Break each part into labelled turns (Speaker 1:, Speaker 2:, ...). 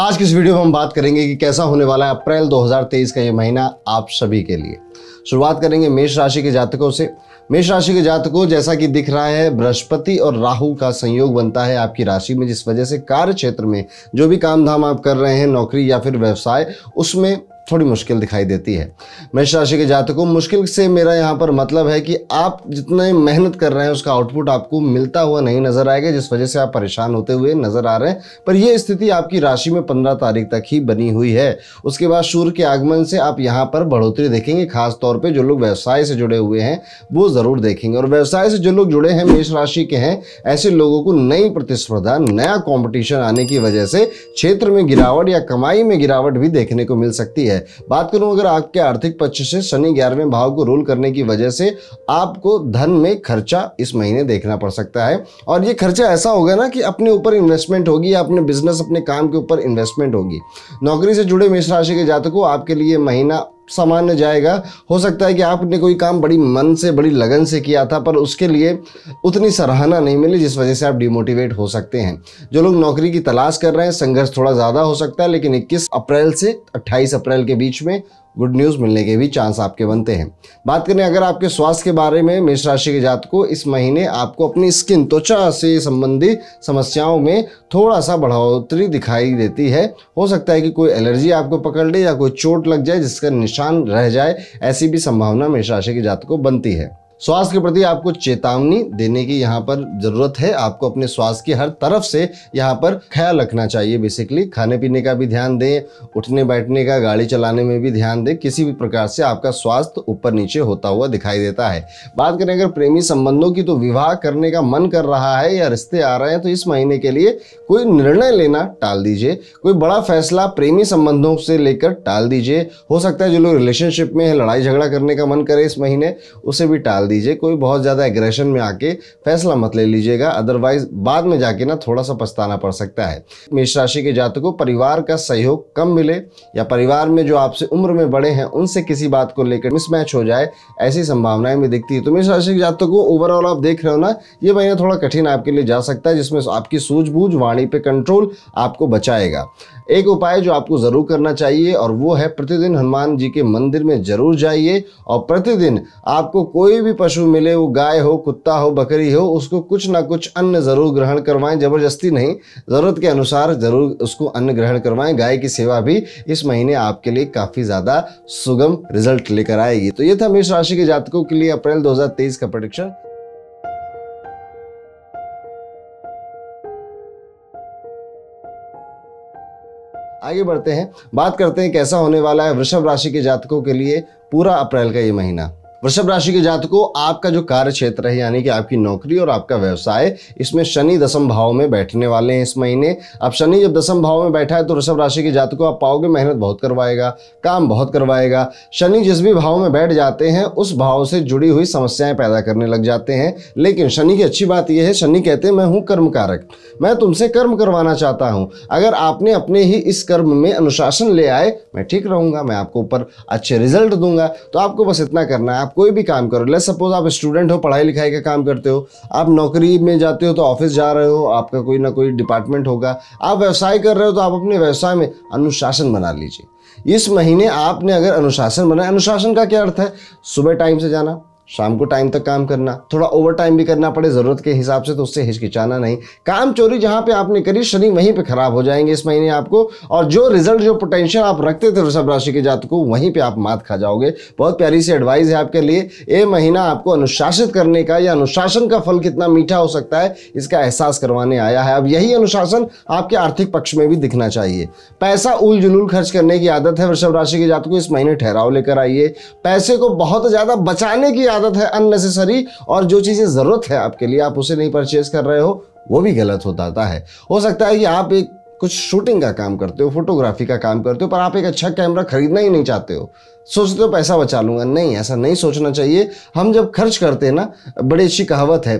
Speaker 1: आज की इस वीडियो में हम बात करेंगे कि कैसा होने वाला है अप्रैल 2023 का ये महीना आप सभी के लिए शुरुआत करेंगे मेष राशि के जातकों से मेष राशि के जातकों जैसा कि दिख रहा है बृहस्पति और राहु का संयोग बनता है आपकी राशि में जिस वजह से कार्य क्षेत्र में जो भी काम धाम आप कर रहे हैं नौकरी या फिर व्यवसाय उसमें थोड़ी मुश्किल दिखाई देती है मेष राशि के जातकों मुश्किल से मेरा यहाँ पर मतलब है कि आप जितने मेहनत कर रहे हैं उसका आउटपुट आपको मिलता हुआ नहीं नजर आएगा जिस वजह से आप परेशान होते हुए नजर आ रहे हैं पर यह स्थिति आपकी राशि में पंद्रह तारीख तक ही बनी हुई है उसके बाद सूर्य के आगमन से आप यहाँ पर बढ़ोतरी देखेंगे खासतौर पर जो लोग व्यवसाय से जुड़े हुए हैं वो ज़रूर देखेंगे और व्यवसाय से जो लोग जुड़े हैं मेष राशि के हैं ऐसे लोगों को नई प्रतिस्पर्धा नया कॉम्पिटिशन आने की वजह से क्षेत्र में गिरावट या कमाई में गिरावट भी देखने को मिल सकती है है बात करूं अगर आपके आर्थिक पक्ष से शनि ग्यारहवें भाव को रूल करने की वजह से आपको धन में खर्चा इस महीने देखना पड़ सकता है और ये खर्चा ऐसा होगा ना कि अपने ऊपर इन्वेस्टमेंट होगी या अपने बिजनेस अपने काम के ऊपर इन्वेस्टमेंट होगी नौकरी से जुड़े मेष राशि के जातकों आपके लिए महीना सामान्य जाएगा हो सकता है कि आपने कोई काम बड़ी मन से बड़ी लगन से किया था पर उसके लिए उतनी सराहना नहीं मिली जिस वजह से आप डिमोटिवेट हो सकते हैं जो लोग नौकरी की तलाश कर रहे हैं संघर्ष थोड़ा ज़्यादा हो सकता है लेकिन इक्कीस अप्रैल से अट्ठाईस अप्रैल के बीच में गुड न्यूज़ मिलने के भी चांस आपके बनते हैं बात करें अगर आपके स्वास्थ्य के बारे में मेष राशि के जात को इस महीने आपको अपनी स्किन त्वचा से संबंधी समस्याओं में थोड़ा सा बढ़ोतरी दिखाई देती है हो सकता है कि कोई एलर्जी आपको पकड़ ले या कोई चोट लग जाए जिसका निशान रह जाए ऐसी भी संभावना मेष राशि के जात को बनती है स्वास्थ्य के प्रति आपको चेतावनी देने की यहाँ पर ज़रूरत है आपको अपने स्वास्थ्य की हर तरफ से यहाँ पर ख्याल रखना चाहिए बेसिकली खाने पीने का भी ध्यान दें उठने बैठने का गाड़ी चलाने में भी ध्यान दें किसी भी प्रकार से आपका स्वास्थ्य ऊपर नीचे होता हुआ दिखाई देता है बात करें अगर प्रेमी संबंधों की तो विवाह करने का मन कर रहा है या रिश्ते आ रहे हैं तो इस महीने के लिए कोई निर्णय लेना टाल दीजिए कोई बड़ा फैसला प्रेमी संबंधों से लेकर टाल दीजिए हो सकता है जो लोग रिलेशनशिप में लड़ाई झगड़ा करने का मन करे इस महीने उसे भी टाल दीजिए कोई बहुत ज़्यादा एग्रेशन में आके फैसला मत ले लीजिएगा अदरवाइज बाद में जाके ना थोड़ा सा पछताना पड़ सकता है मेष राशि के जातकों परिवार का सहयोग कम मिले या परिवार में जो आपसे उम्र में बड़े हैं उनसे किसी बात को लेकर मिसमैच हो जाए ऐसी संभावनाएं भी दिखती है तो मेष राशि के जातकों ओवरऑल आप देख रहे हो ना ये महीना थोड़ा कठिन आपके लिए जा सकता है जिसमें आपकी सूझबूझ वाणी पे कंट्रोल आपको बचाएगा एक उपाय जो आपको ज़रूर करना चाहिए और वो है प्रतिदिन हनुमान जी के मंदिर में ज़रूर जाइए और प्रतिदिन आपको कोई भी पशु मिले वो गाय हो कुत्ता हो बकरी हो उसको कुछ ना कुछ अन्न ज़रूर ग्रहण करवाएं ज़बरदस्ती नहीं ज़रूरत के अनुसार ज़रूर उसको अन्न ग्रहण करवाएं गाय की सेवा भी इस महीने आपके लिए काफ़ी ज़्यादा सुगम रिजल्ट लेकर आएगी तो ये था मेष राशि के जातकों के लिए अप्रैल दो का प्रोडिक्शन आगे बढ़ते हैं बात करते हैं कैसा होने वाला है वृषभ राशि के जातकों के लिए पूरा अप्रैल का ये महीना वृषभ राशि के जातकों आपका जो कार्य क्षेत्र है यानी कि आपकी नौकरी और आपका व्यवसाय इसमें शनि दसम भाव में बैठने वाले हैं इस महीने अब शनि जब दसम भाव में बैठा है तो वृषभ राशि के जातकों आप पाओगे मेहनत बहुत करवाएगा काम बहुत करवाएगा शनि जिस भी भाव में बैठ जाते हैं उस भाव से जुड़ी हुई समस्याएं पैदा करने लग जाते हैं लेकिन शनि की अच्छी बात यह है शनि कहते हैं मैं हूँ कर्म कारक मैं तुमसे कर्म करवाना चाहता हूँ अगर आपने अपने ही इस कर्म में अनुशासन ले आए मैं ठीक रहूँगा मैं आपको ऊपर अच्छे रिजल्ट दूंगा तो आपको बस इतना करना है आप कोई भी काम करो लेट सपोज आप स्टूडेंट हो पढ़ाई लिखाई का काम करते हो आप नौकरी में जाते हो तो ऑफिस जा रहे हो आपका कोई ना कोई डिपार्टमेंट होगा आप व्यवसाय कर रहे हो तो आप अपने व्यवसाय में अनुशासन बना लीजिए इस महीने आपने अगर अनुशासन बनाया अनुशासन का क्या अर्थ है सुबह टाइम से जाना शाम को टाइम तक काम करना थोड़ा ओवर टाइम भी करना पड़े ज़रूरत के हिसाब से तो उससे हिचकिचाना नहीं काम चोरी जहां पे आपने करी शनि वहीं पे खराब हो जाएंगे इस महीने आपको और जो रिजल्ट जो पोटेंशियल आप रखते थे वृषभ राशि के जातकों को वहीं पे आप मात खा जाओगे बहुत प्यारी सी एडवाइस है आपके लिए ये महीना आपको अनुशासित करने का या अनुशासन का फल कितना मीठा हो सकता है इसका एहसास करवाने आया है अब यही अनुशासन आपके आर्थिक पक्ष में भी दिखना चाहिए पैसा उल जुलूल खर्च करने की आदत है वृषभ राशि के जात को इस महीने ठहराव लेकर आइए पैसे को बहुत ज़्यादा बचाने की आदत है अननेसेसरी और जो चीज़ें ज़रूरत है आपके लिए आप उसे नहीं परचेज कर रहे हो वो भी गलत हो जाता है हो सकता है कि आप एक कुछ शूटिंग का काम करते हो फोटोग्राफी का काम करते हो पर आप एक अच्छा कैमरा खरीदना ही नहीं चाहते हो सोचते हो तो पैसा बचा लूंगा नहीं ऐसा नहीं सोचना चाहिए हम जब खर्च करते हैं ना बड़ी अच्छी कहावत है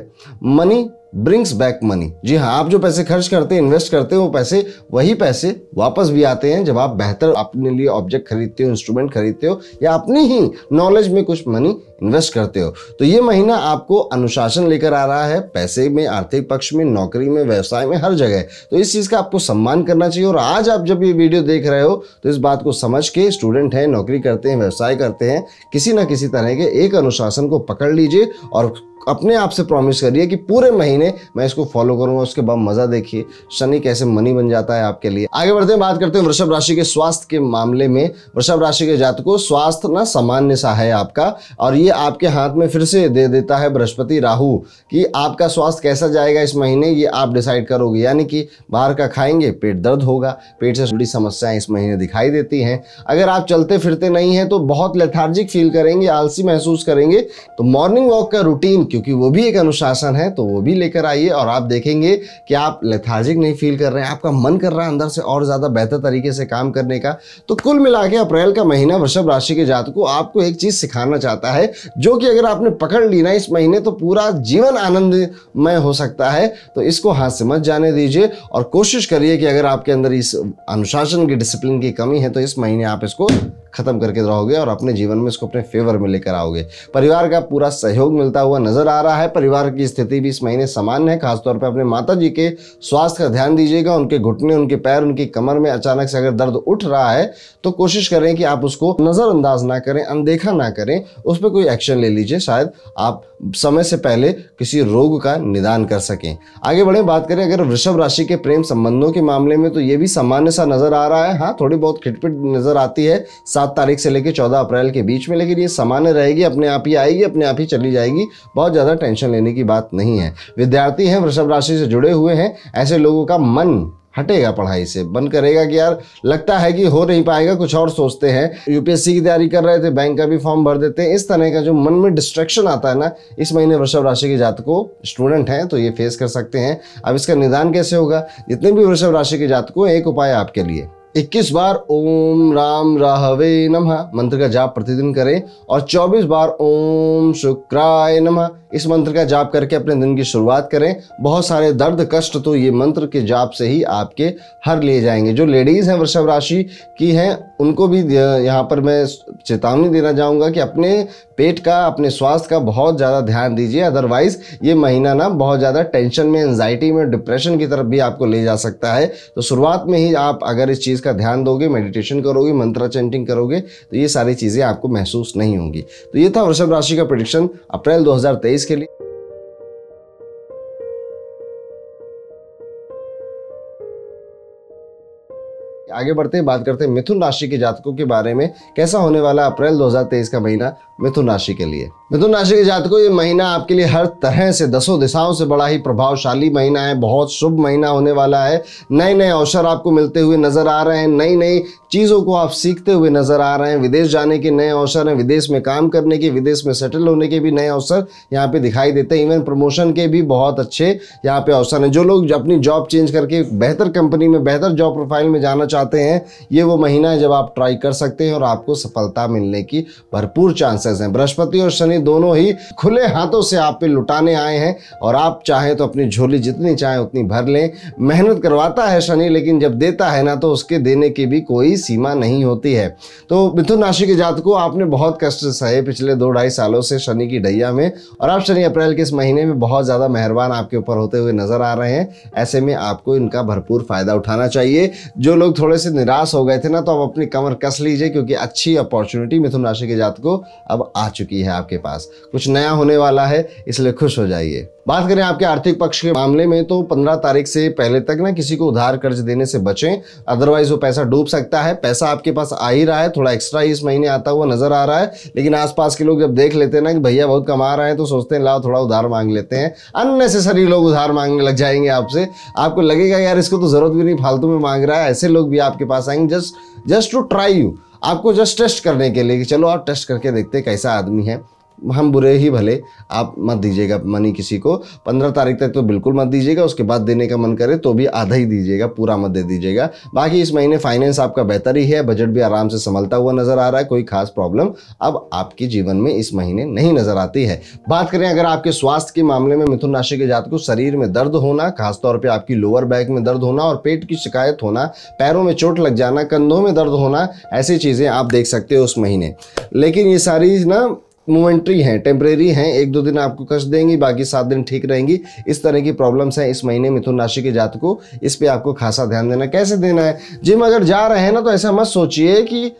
Speaker 1: मनी ब्रिंग्स बैक मनी जी हाँ आप जो पैसे खर्च करते हैं इन्वेस्ट करते हैं वो पैसे वही पैसे वापस भी आते हैं जब आप बेहतर अपने लिए ऑब्जेक्ट खरीदते हो इंस्ट्रूमेंट खरीदते हो या अपनी ही नॉलेज में कुछ मनी इन्वेस्ट करते हो तो ये महीना आपको अनुशासन लेकर आ रहा है पैसे में आर्थिक पक्ष में नौकरी में व्यवसाय में हर जगह तो इस चीज़ का आपको सम्मान करना चाहिए और आज आप जब ये वीडियो देख रहे हो तो इस बात को समझ के स्टूडेंट हैं नौकरी करते हैं व्यवसाय करते हैं किसी ना किसी तरह के एक अनुशासन को पकड़ लीजिए और अपने आप से प्रॉमिस करिए कि पूरे महीने मैं इसको फॉलो करूंगा उसके बाद मजा देखिए शनि कैसे मनी बन जाता है आपके लिए आगे बढ़ते हैं बात करते हैं वृषभ राशि के स्वास्थ्य के मामले में वृषभ राशि के जातकों स्वास्थ्य ना सामान्य सा है आपका और ये आपके हाथ में फिर से दे देता है बृहस्पति राहु कि आपका स्वास्थ्य कैसा जाएगा इस महीने ये आप डिसाइड करोगे यानी कि बाहर का खाएंगे पेट दर्द होगा पेट से जुड़ी समस्याएं इस महीने दिखाई देती हैं अगर आप चलते फिरते नहीं हैं तो बहुत लेथार्जिक फील करेंगे आलसी महसूस करेंगे तो मॉर्निंग वॉक का रूटीन क्योंकि वो भी एक अनुशासन है तो वो भी लेकर आइए और आप देखेंगे कि आप लेथाजिक नहीं फील कर रहे हैं आपका मन कर रहा है अंदर से और ज़्यादा बेहतर तरीके से काम करने का तो कुल मिला के अप्रैल का महीना वृषभ राशि के जात को आपको एक चीज़ सिखाना चाहता है जो कि अगर आपने पकड़ ली ना इस महीने तो पूरा जीवन आनंदमय हो सकता है तो इसको हाथ से मत जाने दीजिए और कोशिश करिए कि अगर आपके अंदर इस अनुशासन की डिसिप्लिन की कमी है तो इस महीने आप इसको खत्म करके रहोगे और अपने जीवन में इसको अपने फेवर में लेकर आओगे परिवार का पूरा सहयोग मिलता हुआ नजर आ रहा है परिवार की स्थिति भी इस महीने सामान्य है खासतौर पर अपने माता जी के स्वास्थ्य का ध्यान दीजिएगा उनके घुटने उनके पैर उनकी कमर में अचानक से अगर दर्द उठ रहा है तो कोशिश करें कि आप उसको नज़रअंदाज ना करें अनदेखा ना करें उस पर कोई एक्शन ले लीजिए शायद आप समय से पहले किसी रोग का निदान कर सकें आगे बढ़े बात करें अगर वृषभ राशि के प्रेम संबंधों के मामले में तो ये भी सामान्य सा नजर आ रहा है हाँ थोड़ी बहुत खिटपिट नजर आती है सात तारीख से लेकर चौदह अप्रैल के बीच में लेकिन ये सामान्य रहेगी अपने आप ही आएगी अपने आप ही चली जाएगी बहुत ज़्यादा टेंशन लेने की बात नहीं है विद्यार्थी हैं वृषभ राशि से जुड़े हुए हैं ऐसे लोगों का मन हटेगा पढ़ाई से बंद करेगा कि यार लगता है कि हो नहीं पाएगा कुछ और सोचते हैं यूपीएससी की तैयारी कर रहे थे बैंक का भी फॉर्म भर देते हैं इस तरह का जो मन में डिस्ट्रेक्शन आता है ना इस महीने वृषभ राशि के जातकों स्टूडेंट हैं तो ये फेस कर सकते हैं अब इसका निदान कैसे होगा जितने भी वृषभ राशि के जातकों एक उपाय आपके लिए 21 बार ओम राम राहवे नमः मंत्र का जाप प्रतिदिन करें और 24 बार ओम शुक्राय नमः इस मंत्र का जाप करके अपने दिन की शुरुआत करें बहुत सारे दर्द कष्ट तो ये मंत्र के जाप से ही आपके हर ले जाएंगे जो लेडीज़ हैं वृषभ राशि की हैं उनको भी यहाँ पर मैं चेतावनी देना चाहूँगा कि अपने पेट का अपने स्वास्थ्य का बहुत ज़्यादा ध्यान दीजिए अदरवाइज़ ये महीना ना बहुत ज़्यादा टेंशन में एनजाइटी में डिप्रेशन की तरफ भी आपको ले जा सकता है तो शुरुआत में ही आप अगर इस चीज़ का ध्यान दोगे मेडिटेशन करोगे मंत्रा चेंटिंग करोगे तो ये सारी चीज़ें आपको महसूस नहीं होंगी तो ये था वृषभ राशि का प्रडिक्शन अप्रैल दो स्टडीज के लिए आगे बढ़ते हैं बात करते हैं मिथुन राशि के जातकों के बारे में कैसा होने वाला अप्रैल 2023 का महीना मिथुन राशि के लिए मिथुन राशि के जातकों ये महीना आपके लिए हर तरह से दसों दिशाओं से बड़ा ही प्रभावशाली महीना है बहुत शुभ महीना होने वाला है नए नए अवसर आपको मिलते हुए नजर आ रहे हैं नई नई चीज़ों को आप सीखते हुए नजर आ रहे हैं विदेश जाने के नए अवसर हैं विदेश में काम करने के विदेश में सेटल होने के भी नए अवसर यहाँ पे दिखाई देते हैं इवन प्रमोशन के भी बहुत अच्छे यहाँ पे अवसर हैं जो लोग अपनी जॉब चेंज करके बेहतर कंपनी में बेहतर जॉब प्रोफाइल में जाना चाहते हैं ये वो महीना है जब आप ट्राई कर सकते हैं और आपको सफलता मिलने की भरपूर चांस चांसेस हैं बृहस्पति और शनि दोनों ही खुले हाथों से आप पे लुटाने आए हैं और आप चाहे तो अपनी झोली जितनी चाहे उतनी भर लें मेहनत करवाता है शनि लेकिन जब देता है ना तो उसके देने की भी कोई सीमा नहीं होती है तो मिथुन राशि के जातकों आपने बहुत कष्ट सहे पिछले दो ढाई सालों से शनि की ढैया में और आप शनि अप्रैल के इस महीने में बहुत ज़्यादा मेहरबान आपके ऊपर होते हुए नजर आ रहे हैं ऐसे में आपको इनका भरपूर फायदा उठाना चाहिए जो लोग थोड़े से निराश हो गए थे ना तो आप अपनी कमर कस लीजिए क्योंकि अच्छी अपॉर्चुनिटी मिथुन राशि के जात को अब अब आ चुकी है आपके पास कुछ नया होने वाला है इसलिए खुश हो जाइए बात करें आपके आर्थिक पक्ष के मामले में तो 15 तारीख से पहले तक ना किसी को उधार कर्ज देने से बचें अदरवाइज वो पैसा डूब सकता है पैसा आपके पास आ ही रहा है थोड़ा एक्स्ट्रा ही इस महीने आता हुआ नजर आ रहा है लेकिन आसपास के लोग जब देख लेते हैं ना कि भैया बहुत कमा रहे हैं तो सोचते हैं लाओ थोड़ा उधार मांग लेते हैं अननेसेसरी लोग उधार मांगने लग जाएंगे आपसे आपको लगेगा यार इसको तो जरूरत भी नहीं फालतू में मांग रहा है ऐसे लोग भी आपके पास आएंगे just just to try you आपको जस्ट टेस्ट करने के लिए कि चलो आप टेस्ट करके देखते कैसा आदमी है हम बुरे ही भले आप मत दीजिएगा मनी किसी को पंद्रह तारीख तक तो बिल्कुल मत दीजिएगा उसके बाद देने का मन करे तो भी आधा ही दीजिएगा पूरा मत दे दीजिएगा बाकी इस महीने फाइनेंस आपका बेहतर ही है बजट भी आराम से संभलता हुआ नज़र आ रहा है कोई खास प्रॉब्लम अब आपके जीवन में इस महीने नहीं नज़र आती है बात करें अगर आपके स्वास्थ्य के मामले में मिथुन राशि के जात को शरीर में दर्द होना खासतौर पर आपकी लोअर बैक में दर्द होना और पेट की शिकायत होना पैरों में चोट लग जाना कंधों में दर्द होना ऐसी चीज़ें आप देख सकते हो उस महीने लेकिन ये सारी ना मोमेंट्री हैं टेम्परेरी हैं एक दो दिन आपको कष्ट देंगी बाकी सात दिन ठीक रहेंगी इस तरह की प्रॉब्लम्स हैं इस महीने मिथुन राशि के जात को इस पर आपको खासा ध्यान देना कैसे देना है जिम अगर जा रहे हैं ना तो ऐसा मत सोचिए कि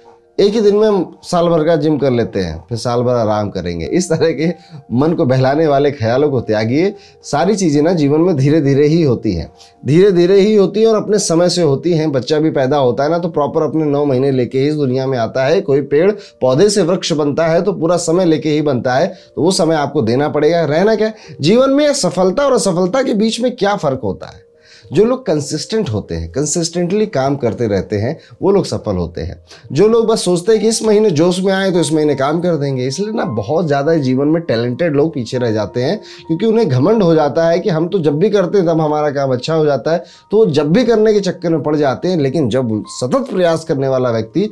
Speaker 1: एक ही दिन में हम साल भर का जिम कर लेते हैं फिर साल भर आराम करेंगे इस तरह के मन को बहलाने वाले ख्यालों को त्यागिए सारी चीज़ें ना जीवन में धीरे धीरे ही होती हैं धीरे धीरे ही होती हैं और अपने समय से होती हैं बच्चा भी पैदा होता है ना तो प्रॉपर अपने नौ महीने लेके ही इस दुनिया में आता है कोई पेड़ पौधे से वृक्ष बनता है तो पूरा समय लेके ही बनता है तो वो समय आपको देना पड़ेगा रहना क्या जीवन में सफलता और असफलता के बीच में क्या फ़र्क होता है जो लोग कंसिस्टेंट होते हैं कंसिस्टेंटली काम करते रहते हैं वो लोग सफल होते हैं जो लोग बस सोचते हैं कि इस महीने जोश में आए तो इस महीने काम कर देंगे इसलिए ना बहुत ज़्यादा जीवन में टैलेंटेड लोग पीछे रह जाते हैं क्योंकि उन्हें घमंड हो जाता है कि हम तो जब भी करते हैं तब हमारा काम अच्छा हो जाता है तो वो जब भी करने के चक्कर में पड़ जाते हैं लेकिन जब सतत प्रयास करने वाला व्यक्ति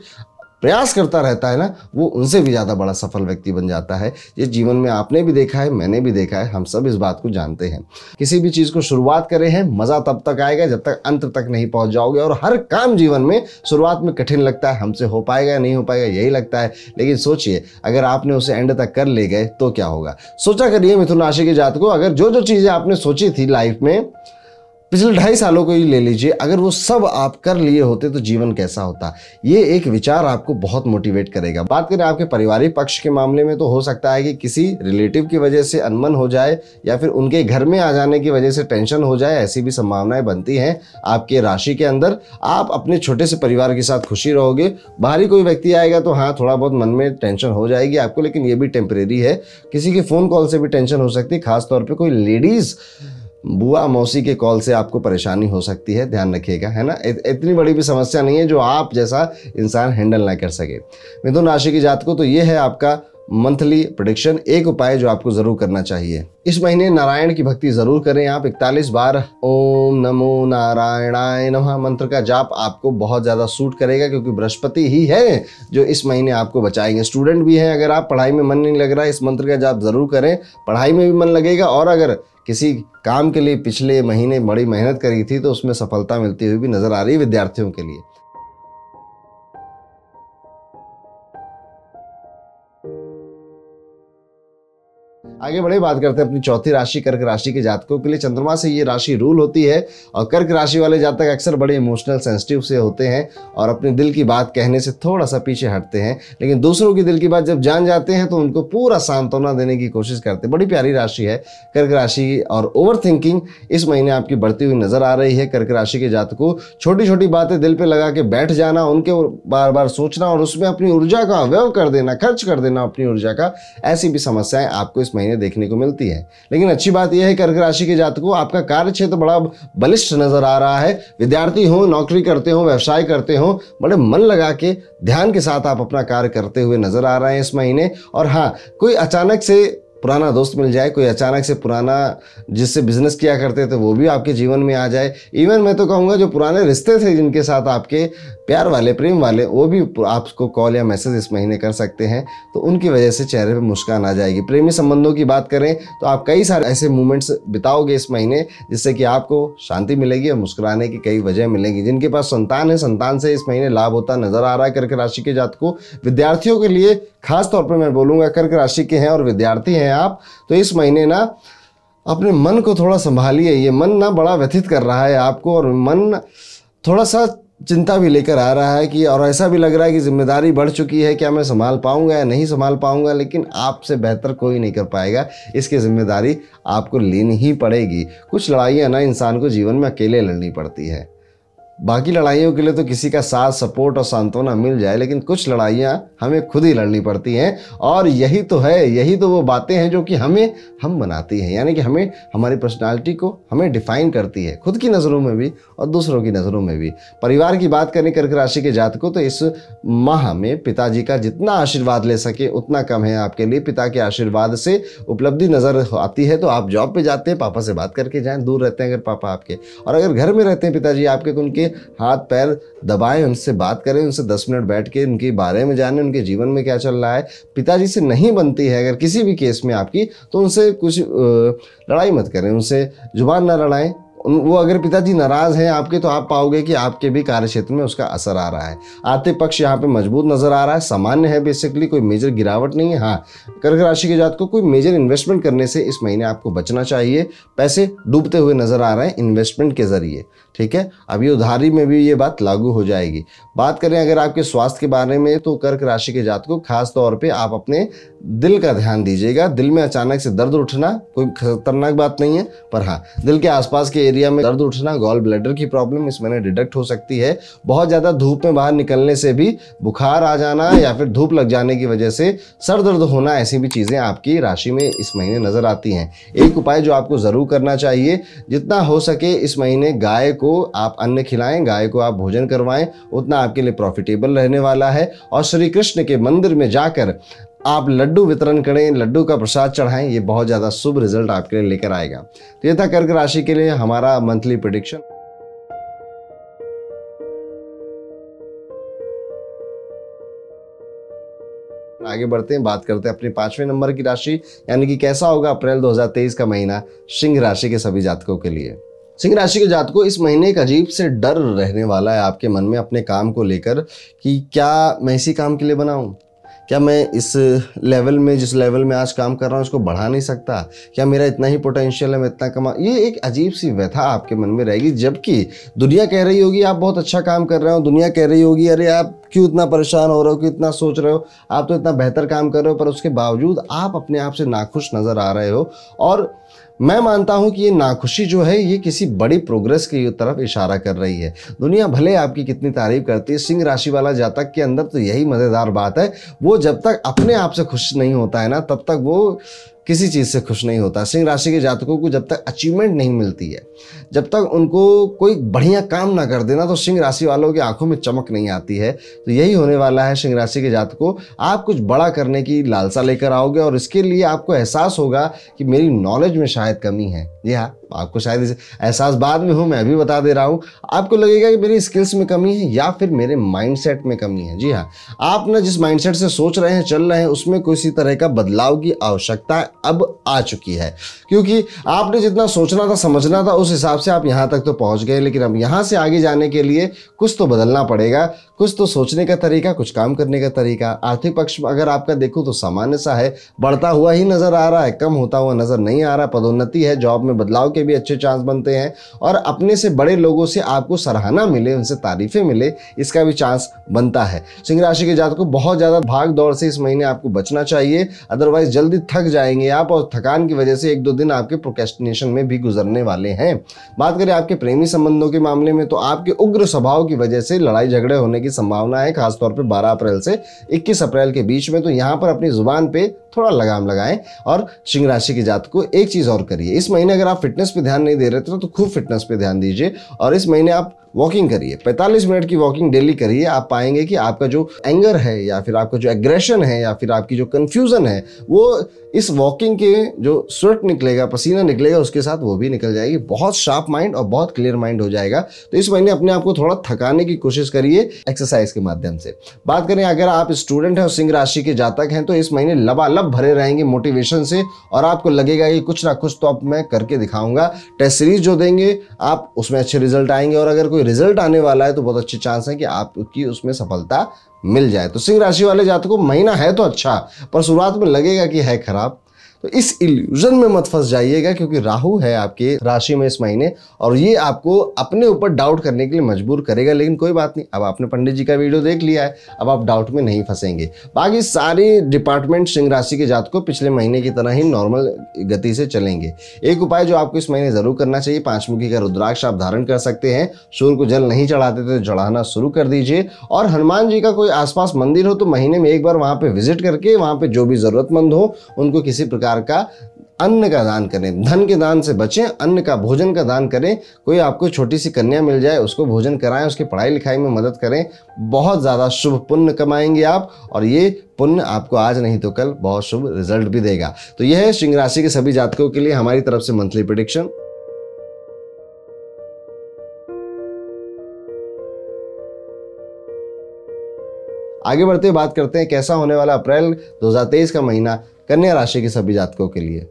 Speaker 1: प्रयास करता रहता है ना वो उनसे भी ज़्यादा बड़ा सफल व्यक्ति बन जाता है ये जीवन में आपने भी देखा है मैंने भी देखा है हम सब इस बात को जानते हैं किसी भी चीज़ को शुरुआत करें हैं मज़ा तब तक आएगा जब तक अंत तक नहीं पहुंच जाओगे और हर काम जीवन में शुरुआत में कठिन लगता है हमसे हो पाएगा या नहीं हो पाएगा यही लगता है लेकिन सोचिए अगर आपने उसे एंड तक कर ले गए तो क्या होगा सोचा करिए मिथुन राशि के जात को अगर जो जो चीज़ें आपने सोची थी लाइफ में पिछले ढाई सालों को ही ले लीजिए अगर वो सब आप कर लिए होते तो जीवन कैसा होता ये एक विचार आपको बहुत मोटिवेट करेगा बात करें आपके पारिवारिक पक्ष के मामले में तो हो सकता है कि किसी रिलेटिव की वजह से अनमन हो जाए या फिर उनके घर में आ जाने की वजह से टेंशन हो जाए ऐसी भी संभावनाएं बनती हैं आपके राशि के अंदर आप अपने छोटे से परिवार के साथ खुशी रहोगे बाहरी कोई व्यक्ति आएगा तो हाँ थोड़ा बहुत मन में टेंशन हो जाएगी आपको लेकिन ये भी टेम्परेरी है किसी के फ़ोन कॉल से भी टेंशन हो सकती है खासतौर पर कोई लेडीज़ बुआ मौसी के कॉल से आपको परेशानी हो सकती है ध्यान रखिएगा है ना इतनी बड़ी भी समस्या नहीं है जो आप जैसा इंसान हैंडल ना कर सके मिथुन राशि की जात को तो ये है आपका मंथली प्रोडिक्शन एक उपाय जो आपको जरूर करना चाहिए इस महीने नारायण की भक्ति जरूर करें आप 41 बार ओम नमो नारायणाय नमः मंत्र का जाप आपको बहुत ज़्यादा सूट करेगा क्योंकि बृहस्पति ही है जो इस महीने आपको बचाएंगे स्टूडेंट भी हैं अगर आप पढ़ाई में मन नहीं लग रहा है इस मंत्र का जाप ज़रूर करें पढ़ाई में भी मन लगेगा और अगर किसी काम के लिए पिछले महीने बड़ी मेहनत करी थी तो उसमें सफलता मिलती हुई भी नज़र आ रही है विद्यार्थियों के लिए आगे बढ़े बात करते हैं अपनी चौथी राशि कर्क राशि के जातकों के लिए चंद्रमा से ये राशि रूल होती है और कर्क राशि वाले जातक अक्सर बड़े इमोशनल सेंसिटिव से होते हैं और अपने दिल की बात कहने से थोड़ा सा पीछे हटते हैं लेकिन दूसरों की दिल की बात जब जान जाते हैं तो उनको पूरा सांत्वना देने की कोशिश करते हैं बड़ी प्यारी राशि है कर्क राशि और ओवर इस महीने आपकी बढ़ती हुई नजर आ रही है कर्क राशि के जातकों छोटी छोटी बातें दिल पर लगा के बैठ जाना उनके बार बार सोचना और उसमें अपनी ऊर्जा का अवयव कर देना खर्च कर देना अपनी ऊर्जा का ऐसी भी समस्याएं आपको इस महीने कहानियाँ देखने को मिलती है लेकिन अच्छी बात यह है कर्क राशि के जातकों आपका कार्य क्षेत्र तो बड़ा बलिष्ठ नजर आ रहा है विद्यार्थी हो नौकरी करते हो व्यवसाय करते हो बड़े मन लगा के ध्यान के साथ आप अपना कार्य करते हुए नजर आ रहे हैं इस महीने और हाँ कोई अचानक से पुराना दोस्त मिल जाए कोई अचानक से पुराना जिससे बिजनेस किया करते थे वो भी आपके जीवन में आ जाए इवन मैं तो कहूँगा जो पुराने रिश्ते थे जिनके साथ आपके प्यार वाले प्रेम वाले वो भी आपको कॉल या मैसेज इस महीने कर सकते हैं तो उनकी वजह से चेहरे पर मुस्कान आ जाएगी प्रेमी संबंधों की बात करें तो आप कई सारे ऐसे मूवमेंट्स बिताओगे इस महीने जिससे कि आपको शांति मिलेगी और मुस्कुराने की कई वजह मिलेंगी जिनके पास संतान है संतान से इस महीने लाभ होता नजर आ रहा है कर्क राशि के को विद्यार्थियों के लिए खास तौर पर मैं बोलूँगा कर्क राशि के हैं और विद्यार्थी हैं आप तो इस महीने ना अपने मन को थोड़ा संभालिए ये मन ना बड़ा व्यथित कर रहा है आपको और मन थोड़ा सा चिंता भी लेकर आ रहा है कि और ऐसा भी लग रहा है कि जिम्मेदारी बढ़ चुकी है क्या मैं संभाल पाऊंगा या नहीं संभाल पाऊंगा लेकिन आपसे बेहतर कोई नहीं कर पाएगा इसकी जिम्मेदारी आपको लेनी ही पड़ेगी कुछ लड़ाइयाँ ना इंसान को जीवन में अकेले लड़नी पड़ती है बाकी लड़ाइयों के लिए तो किसी का साथ सपोर्ट और सांत्वना मिल जाए लेकिन कुछ लड़ाइयाँ हमें खुद ही लड़नी पड़ती हैं और यही तो है यही तो वो बातें हैं जो कि हमें हम बनाती हैं यानी कि हमें हमारी पर्सनालिटी को हमें डिफाइन करती है खुद की नज़रों में भी और दूसरों की नज़रों में भी परिवार की बात करें कर्क राशि के जात को तो इस माह में पिताजी का जितना आशीर्वाद ले सके उतना कम है आपके लिए पिता के आशीर्वाद से उपलब्धि नज़र आती है तो आप जॉब पर जाते हैं पापा से बात करके जाएँ दूर रहते हैं अगर पापा आपके और अगर घर में रहते हैं पिताजी आपके तो उनके हाथ पैर दबाएं उनसे बात करें उनसे दस मिनट बैठ के उनके बारे में जानें उनके जीवन में क्या चल रहा है पिताजी से नहीं बनती है अगर किसी भी केस में आपकी तो उनसे कुछ लड़ाई मत करें उनसे जुबान ना लड़ाएं वो अगर पिताजी नाराज़ हैं आपके तो आप पाओगे कि आपके भी कार्य क्षेत्र में उसका असर आ रहा है आते पक्ष यहाँ पे मजबूत नज़र आ रहा है सामान्य है बेसिकली कोई मेजर गिरावट नहीं है हाँ कर्क राशि के जात को कोई मेजर इन्वेस्टमेंट करने से इस महीने आपको बचना चाहिए पैसे डूबते हुए नज़र आ रहे हैं इन्वेस्टमेंट के ज़रिए ठीक है अभी उधारी में भी ये बात लागू हो जाएगी बात करें अगर आपके स्वास्थ्य के बारे में तो कर्क राशि के जात को खासतौर पर आप अपने दिल का ध्यान दीजिएगा दिल में अचानक से दर्द उठना कोई खतरनाक बात नहीं है पर हाँ दिल के आसपास के एरिया में दर्द उठना गॉल ब्लैडर की प्रॉब्लम इसमें डिडक्ट हो सकती है बहुत ज़्यादा धूप में बाहर निकलने से भी बुखार आ जाना या फिर धूप लग जाने की वजह से सर दर्द होना ऐसी भी चीज़ें आपकी राशि में इस महीने नज़र आती हैं एक उपाय जो आपको ज़रूर करना चाहिए जितना हो सके इस महीने गाय को आप अन्न खिलाएं गाय को आप भोजन करवाएं उतना आपके लिए प्रॉफिटेबल रहने वाला है और श्री कृष्ण के मंदिर में जाकर आप लड्डू वितरण करें लड्डू का प्रसाद चढ़ाएं ये बहुत ज़्यादा शुभ रिजल्ट आपके लिए लेकर आएगा तो ये था कर्क राशि के लिए हमारा मंथली प्रडिक्शन आगे बढ़ते हैं बात करते हैं अपने पांचवें नंबर की राशि यानी कि कैसा होगा अप्रैल 2023 का महीना सिंह राशि के सभी जातकों के लिए सिंह राशि के जातकों इस महीने एक अजीब से डर रहने वाला है आपके मन में अपने काम को लेकर कि क्या मैं इसी काम के लिए बनाऊं क्या मैं इस लेवल में जिस लेवल में आज काम कर रहा हूँ उसको बढ़ा नहीं सकता क्या मेरा इतना ही पोटेंशियल है मैं इतना कमा ये एक अजीब सी व्यथा आपके मन में रहेगी जबकि दुनिया कह रही होगी आप बहुत अच्छा काम कर रहे हो दुनिया कह रही होगी अरे आप क्यों इतना परेशान हो रहे हो क्यों इतना सोच रहे हो आप तो इतना बेहतर काम कर रहे हो पर उसके बावजूद आप अपने आप से नाखुश नज़र आ रहे हो और मैं मानता हूं कि ये नाखुशी जो है ये किसी बड़ी प्रोग्रेस की तरफ इशारा कर रही है दुनिया भले आपकी कितनी तारीफ करती है सिंह राशि वाला जातक के अंदर तो यही मज़ेदार बात है वो जब तक अपने आप से खुश नहीं होता है ना तब तक वो किसी चीज़ से खुश नहीं होता सिंह राशि के जातकों को जब तक अचीवमेंट नहीं मिलती है जब तक उनको कोई बढ़िया काम ना कर देना तो सिंह राशि वालों की आंखों में चमक नहीं आती है तो यही होने वाला है सिंह राशि के जातकों आप कुछ बड़ा करने की लालसा लेकर आओगे और इसके लिए आपको एहसास होगा कि मेरी नॉलेज में शायद कमी है जी हाँ आपको शायद एहसास बाद में हो मैं अभी बता दे रहा हूँ आपको लगेगा कि मेरी स्किल्स में कमी है या फिर मेरे माइंडसेट में कमी है जी हाँ आप ना जिस माइंडसेट से सोच रहे हैं चल रहे हैं उसमें किसी तरह का बदलाव की आवश्यकता अब आ चुकी है क्योंकि आपने जितना सोचना था समझना था उस हिसाब से आप यहाँ तक तो पहुँच गए लेकिन अब यहाँ से आगे जाने के लिए कुछ तो बदलना पड़ेगा कुछ तो सोचने का तरीका कुछ काम करने का तरीका आर्थिक पक्ष अगर आपका देखो तो सामान्य सा है बढ़ता हुआ ही नज़र आ रहा है कम होता हुआ नज़र नहीं आ रहा पदोन्नति है जॉब में बदलाव के भी अच्छे चांस बनते हैं और अपने से बड़े लोगों से आपको सराहना मिले उनसे तारीफें मिले इसका भी चांस बनता है सिंह राशि के जातकों बहुत ज़्यादा भाग दौड़ से इस महीने आपको बचना चाहिए अदरवाइज जल्दी थक जाएंगे आप और थकान की वजह से एक दो दिन आपके प्रोकेस्टिनेशन में भी गुजरने वाले हैं बात करें आपके प्रेमी संबंधों के मामले में तो आपके उग्र स्वभाव की वजह से लड़ाई झगड़े होने की संभावना है खासतौर पर बारह अप्रैल से इक्कीस अप्रैल के बीच में तो यहाँ पर अपनी जुबान पे थोड़ा लगाम लगाएं और सिंह राशि की जात को एक चीज़ और करिए इस महीने अगर आप फिटनेस पे ध्यान नहीं दे रहे थे तो खूब फिटनेस पे ध्यान दीजिए और इस महीने आप वॉकिंग करिए 45 मिनट की वॉकिंग डेली करिए आप पाएंगे कि आपका जो एंगर है या फिर आपका जो एग्रेशन है या फिर आपकी जो कन्फ्यूज़न है वो इस वॉकिंग के जो स्वेट निकलेगा पसीना निकलेगा उसके साथ वो भी निकल जाएगी बहुत शार्प माइंड और बहुत क्लियर माइंड हो जाएगा तो इस महीने अपने आप को थोड़ा थकाने की कोशिश करिए एक्सरसाइज के माध्यम से बात करें अगर आप स्टूडेंट हैं और सिंह राशि के जातक हैं तो इस महीने लबालब भरे रहेंगे मोटिवेशन से और आपको लगेगा कि कुछ ना कुछ तो अब मैं करके दिखाऊंगा टेस्ट सीरीज जो देंगे आप उसमें अच्छे रिजल्ट आएंगे और अगर कोई कोई रिजल्ट आने वाला है तो बहुत अच्छे चांस है कि आपकी उसमें सफलता मिल जाए तो सिंह राशि वाले जातकों महीना है तो अच्छा पर शुरुआत में लगेगा कि है खराब तो इस इल्यूजन में मत फंस जाइएगा क्योंकि राहु है आपके राशि में इस महीने और ये आपको अपने ऊपर डाउट करने के लिए मजबूर करेगा लेकिन कोई बात नहीं अब आपने पंडित जी का वीडियो देख लिया है अब आप डाउट में नहीं फंसेंगे बाकी सारे डिपार्टमेंट सिंह राशि के जात को पिछले महीने की तरह ही नॉर्मल गति से चलेंगे एक उपाय जो आपको इस महीने जरूर करना चाहिए पांचमुखी का रुद्राक्ष आप धारण कर सकते हैं सूर्य को जल नहीं चढ़ाते तो चढ़ाना शुरू कर दीजिए और हनुमान जी का कोई आसपास मंदिर हो तो महीने में एक बार वहां पर विजिट करके वहां पर जो भी जरूरतमंद हो उनको किसी प्रकार प्रकार का अन्न का दान करें धन के दान से बचें अन्न का भोजन का दान करें कोई आपको छोटी सी कन्या मिल जाए उसको भोजन कराएं उसकी पढ़ाई लिखाई में मदद करें बहुत ज़्यादा शुभ पुण्य कमाएंगे आप और ये पुण्य आपको आज नहीं तो कल बहुत शुभ रिजल्ट भी देगा तो यह है सिंह राशि के सभी जातकों के लिए हमारी तरफ से मंथली प्रडिक्शन आगे बढ़ते बात करते हैं कैसा होने वाला अप्रैल 2023 का महीना कन्या राशि के सभी जातकों के लिए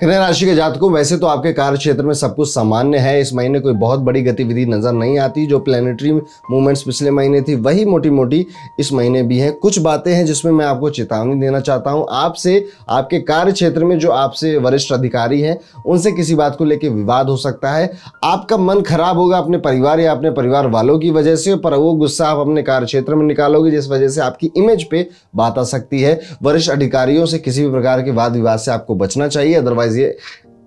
Speaker 1: कन्या राशि के जातकों वैसे तो आपके कार्य क्षेत्र में सब कुछ सामान्य है इस महीने कोई बहुत बड़ी गतिविधि नजर नहीं आती जो प्लेनेटरी मूवमेंट्स पिछले महीने थी वही मोटी मोटी इस महीने भी है कुछ बातें हैं जिसमें मैं आपको चेतावनी देना चाहता हूं आपसे आपके कार्य क्षेत्र में जो आपसे वरिष्ठ अधिकारी हैं उनसे किसी बात को लेकर विवाद हो सकता है आपका मन खराब होगा अपने परिवार या अपने परिवार वालों की वजह से पर वो गुस्सा आप अपने कार्य क्षेत्र में निकालोगे जिस वजह से आपकी इमेज पे बात आ सकती है वरिष्ठ अधिकारियों से किसी भी प्रकार के वाद विवाद से आपको बचना चाहिए अदरवाइज अदरवाइज ये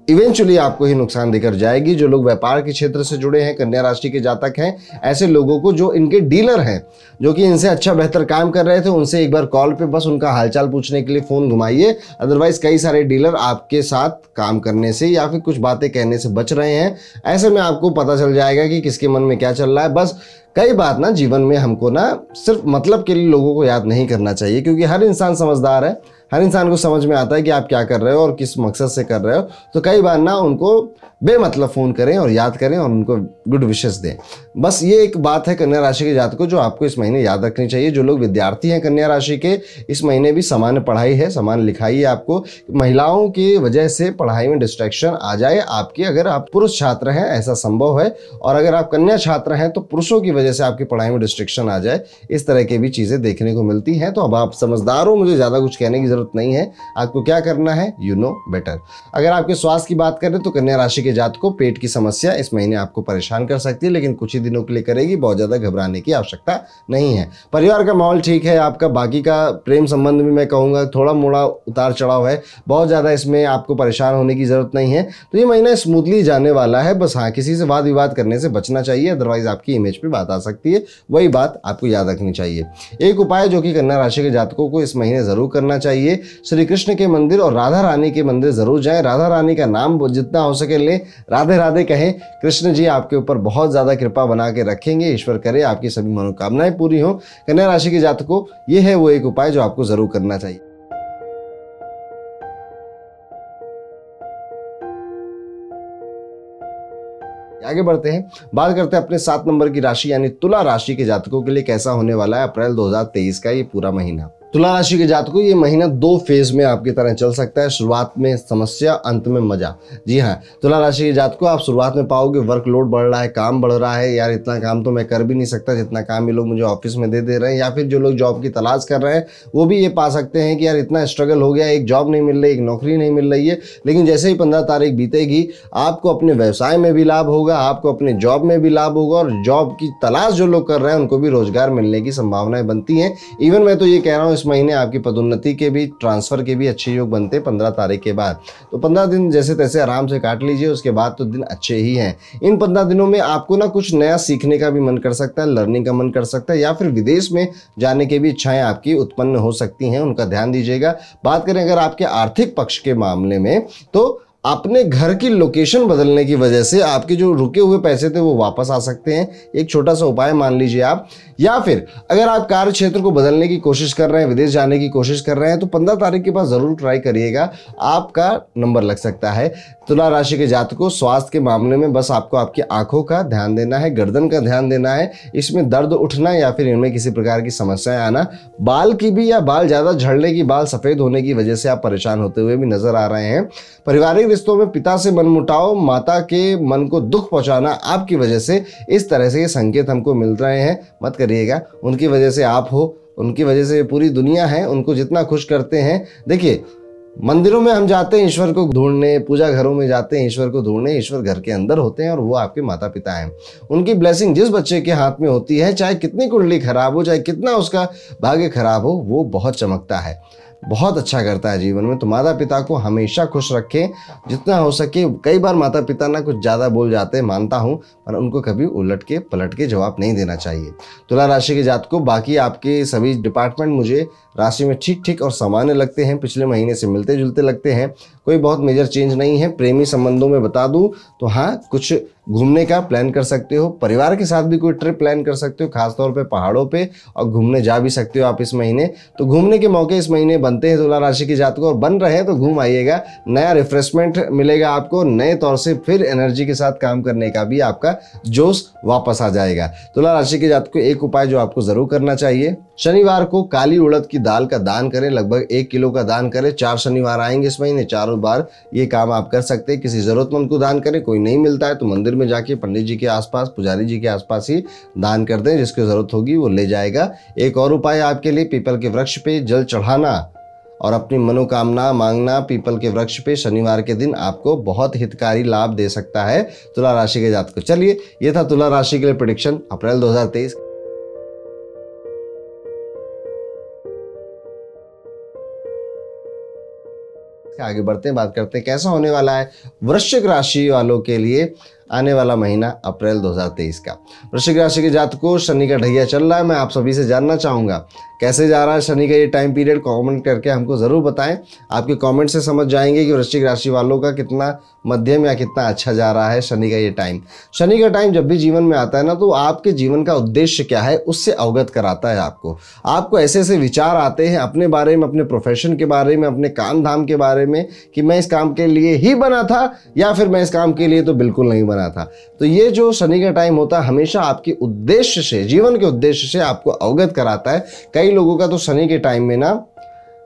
Speaker 1: इवेंचुअली आपको ही नुकसान देकर जाएगी जो लोग व्यापार के क्षेत्र से जुड़े हैं कन्या राशि के जातक हैं ऐसे लोगों को जो इनके डीलर हैं जो कि इनसे अच्छा बेहतर काम कर रहे थे उनसे एक बार कॉल पे बस उनका हालचाल पूछने के लिए फ़ोन घुमाइए अदरवाइज़ कई सारे डीलर आपके साथ काम करने से या फिर कुछ बातें कहने से बच रहे हैं ऐसे में आपको पता चल जाएगा कि किसके मन में क्या चल रहा है बस कई बात ना जीवन में हमको ना सिर्फ मतलब के लिए लोगों को याद नहीं करना चाहिए क्योंकि हर इंसान समझदार है हर इंसान को समझ में आता है कि आप क्या कर रहे हो और किस मकसद से कर रहे हो तो कई बार ना उनको बेमतलब फ़ोन करें और याद करें और उनको गुड विशेष दें बस ये एक बात है कन्या राशि के जात को जो आपको इस महीने याद रखनी चाहिए जो लोग विद्यार्थी हैं कन्या राशि के इस महीने भी सामान्य पढ़ाई है सामान्य लिखाई है आपको महिलाओं की वजह से पढ़ाई में डिस्ट्रैक्शन आ जाए आपकी अगर आप पुरुष छात्र हैं ऐसा संभव है और अगर आप कन्या छात्र हैं तो पुरुषों की वजह से आपकी पढ़ाई में डिस्ट्रैक्शन आ जाए इस तरह की भी चीज़ें देखने को मिलती हैं तो अब आप समझदार हो मुझे ज़्यादा कुछ कहने की जरूरत नहीं है आपको क्या करना है यू नो बेटर अगर आपके स्वास्थ्य की बात करें तो कन्या राशि के जात को पेट की समस्या इस महीने आपको परेशान कर सकती है लेकिन कुछ ही दिनों के लिए करेगी बहुत ज़्यादा घबराने की आवश्यकता नहीं है परिवार का माहौल ठीक है आपका बाकी का प्रेम संबंध भी मैं कहूंगा थोड़ा मोड़ा उतार चढ़ाव है बहुत ज़्यादा इसमें आपको परेशान होने की ज़रूरत नहीं है तो ये महीना स्मूथली जाने वाला है बस हाँ किसी से वाद विवाद करने से बचना चाहिए अदरवाइज आपकी इमेज पर बात आ सकती है वही बात आपको याद रखनी चाहिए एक उपाय जो कि कन्या राशि के जातकों को इस महीने ज़रूर करना चाहिए लिए श्री कृष्ण के मंदिर और राधा रानी के मंदिर ज़रूर जाएं राधा रानी का नाम जितना हो सके लें राधे राधे कहें कृष्ण जी आपके ऊपर बहुत ज़्यादा कृपा बना के रखेंगे ईश्वर करे आपकी सभी मनोकामनाएं पूरी हों कन्या राशि के जातकों ये है वो एक उपाय जो आपको ज़रूर करना चाहिए आगे बढ़ते हैं बात करते हैं अपने सात नंबर की राशि यानी तुला राशि के जातकों के लिए कैसा होने वाला है अप्रैल 2023 का ये पूरा महीना तुला राशि के जातकों ये महीना दो फेज में आपकी तरह चल सकता है शुरुआत में समस्या अंत में मजा जी हाँ तुला राशि के जातकों आप शुरुआत में पाओगे वर्कलोड बढ़ रहा है काम बढ़ रहा है यार इतना काम तो मैं कर भी नहीं सकता जितना काम ये लोग मुझे ऑफिस में दे दे रहे हैं या फिर जो लोग जॉब की तलाश कर रहे हैं वो भी ये पा सकते हैं कि यार इतना स्ट्रगल हो गया एक जॉब नहीं मिल रही एक नौकरी नहीं मिल रही है लेकिन जैसे ही पंद्रह तारीख बीतेगी आपको अपने व्यवसाय में भी लाभ होगा आपको अपने जॉब में भी लाभ होगा और जॉब की तलाश जो लोग कर रहे हैं उनको भी रोजगार मिलने की संभावनाएं बनती हैं इवन मैं तो ये कह रहा हूँ इस महीने आपकी पदोन्नति के भी ट्रांसफ़र के भी अच्छे योग बनते हैं पंद्रह तारीख के बाद तो पंद्रह दिन जैसे तैसे आराम से काट लीजिए उसके बाद तो दिन अच्छे ही हैं इन पंद्रह दिनों में आपको ना कुछ नया सीखने का भी मन कर सकता है लर्निंग का मन कर सकता है या फिर विदेश में जाने की भी इच्छाएं आपकी उत्पन्न हो सकती हैं उनका ध्यान दीजिएगा बात करें अगर आपके आर्थिक पक्ष के मामले में तो अपने घर की लोकेशन बदलने की वजह से आपके जो रुके हुए पैसे थे वो वापस आ सकते हैं एक छोटा सा उपाय मान लीजिए आप या फिर अगर आप कार्य क्षेत्र को बदलने की कोशिश कर रहे हैं विदेश जाने की कोशिश कर रहे हैं तो पंद्रह तारीख के बाद ज़रूर ट्राई करिएगा आपका नंबर लग सकता है तुला राशि के जातकों स्वास्थ्य के मामले में बस आपको आपकी आंखों का ध्यान देना है गर्दन का ध्यान देना है इसमें दर्द उठना या फिर इनमें किसी प्रकार की समस्याएं आना बाल की भी या बाल ज़्यादा झड़ने की बाल सफ़ेद होने की वजह से आप परेशान होते हुए भी नज़र आ रहे हैं पारिवारिक रिश्तों में पिता से मनमुटाव माता के मन को दुख पहुंचाना आपकी वजह से इस तरह से ये संकेत हमको मिल रहे हैं मत करिएगा उनकी वजह से आप हो उनकी वजह से पूरी दुनिया है उनको जितना खुश करते हैं देखिए मंदिरों में हम जाते हैं ईश्वर को ढूंढने पूजा घरों में जाते हैं ईश्वर को ढूंढने ईश्वर घर के अंदर होते हैं और वो आपके माता पिता हैं उनकी ब्लेसिंग जिस बच्चे के हाथ में होती है चाहे कितनी कुंडली खराब हो चाहे कितना उसका भाग्य खराब हो वो बहुत चमकता है बहुत अच्छा करता है जीवन में तो माता पिता को हमेशा खुश रखें जितना हो सके कई बार माता पिता ना कुछ ज़्यादा बोल जाते हैं मानता हूँ पर उनको कभी उलट के पलट के जवाब नहीं देना चाहिए तुला राशि के जात को बाकी आपके सभी डिपार्टमेंट मुझे राशि में ठीक ठीक और सामान्य लगते हैं पिछले महीने से मिलते जुलते लगते हैं कोई बहुत मेजर चेंज नहीं है प्रेमी संबंधों में बता दूं तो हाँ कुछ घूमने का प्लान कर सकते हो परिवार के साथ भी कोई ट्रिप प्लान कर सकते हो खासतौर पे पहाड़ों पे और घूमने जा भी सकते हो आप इस महीने तो घूमने के मौके इस महीने बनते हैं तुला राशि के जातकों और बन रहे हैं तो घूम आइएगा नया रिफ्रेशमेंट मिलेगा आपको नए तौर से फिर एनर्जी के साथ काम करने का भी आपका जोश वापस आ जाएगा तुला राशि के जातकों एक उपाय जो आपको ज़रूर करना चाहिए शनिवार को काली उड़द की दाल का दान करें लगभग एक किलो का दान करें चार शनिवार आएंगे इस महीने चारों बार ये काम आप कर सकते हैं किसी ज़रूरतमंद को दान करें कोई नहीं मिलता है तो मंदिर में जाके पंडित जी के आसपास पुजारी जी के आसपास ही दान कर दें जिसकी ज़रूरत होगी वो ले जाएगा एक और उपाय आपके लिए पीपल के वृक्ष पे जल चढ़ाना और अपनी मनोकामना मांगना पीपल के वृक्ष पे शनिवार के दिन आपको बहुत हितकारी लाभ दे सकता है तुला राशि के जात को चलिए ये था तुला राशि के लिए प्रोडिक्शन अप्रैल 2023 आगे बढ़ते हैं बात करते हैं कैसा होने वाला है वृश्चिक राशि वालों के लिए आने वाला महीना अप्रैल 2023 का वृश्चिक राशि के जात को शनि का ढैया चल रहा है मैं आप सभी से जानना चाहूँगा कैसे जा रहा है शनि का ये टाइम पीरियड कमेंट करके हमको ज़रूर बताएं आपके कमेंट से समझ जाएंगे कि वृश्चिक राशि वालों का कितना मध्यम या कितना अच्छा जा रहा है शनि का ये टाइम शनि का टाइम जब भी जीवन में आता है ना तो आपके जीवन का उद्देश्य क्या है उससे अवगत कराता है आपको आपको ऐसे ऐसे विचार आते हैं अपने बारे में अपने प्रोफेशन के बारे में अपने काम धाम के बारे में कि मैं इस काम के लिए ही बना था या फिर मैं इस काम के लिए तो बिल्कुल नहीं बना बना था तो ये जो शनि का टाइम होता है हमेशा आपके उद्देश्य से जीवन के उद्देश्य से आपको अवगत कराता है कई लोगों का तो शनि के टाइम में ना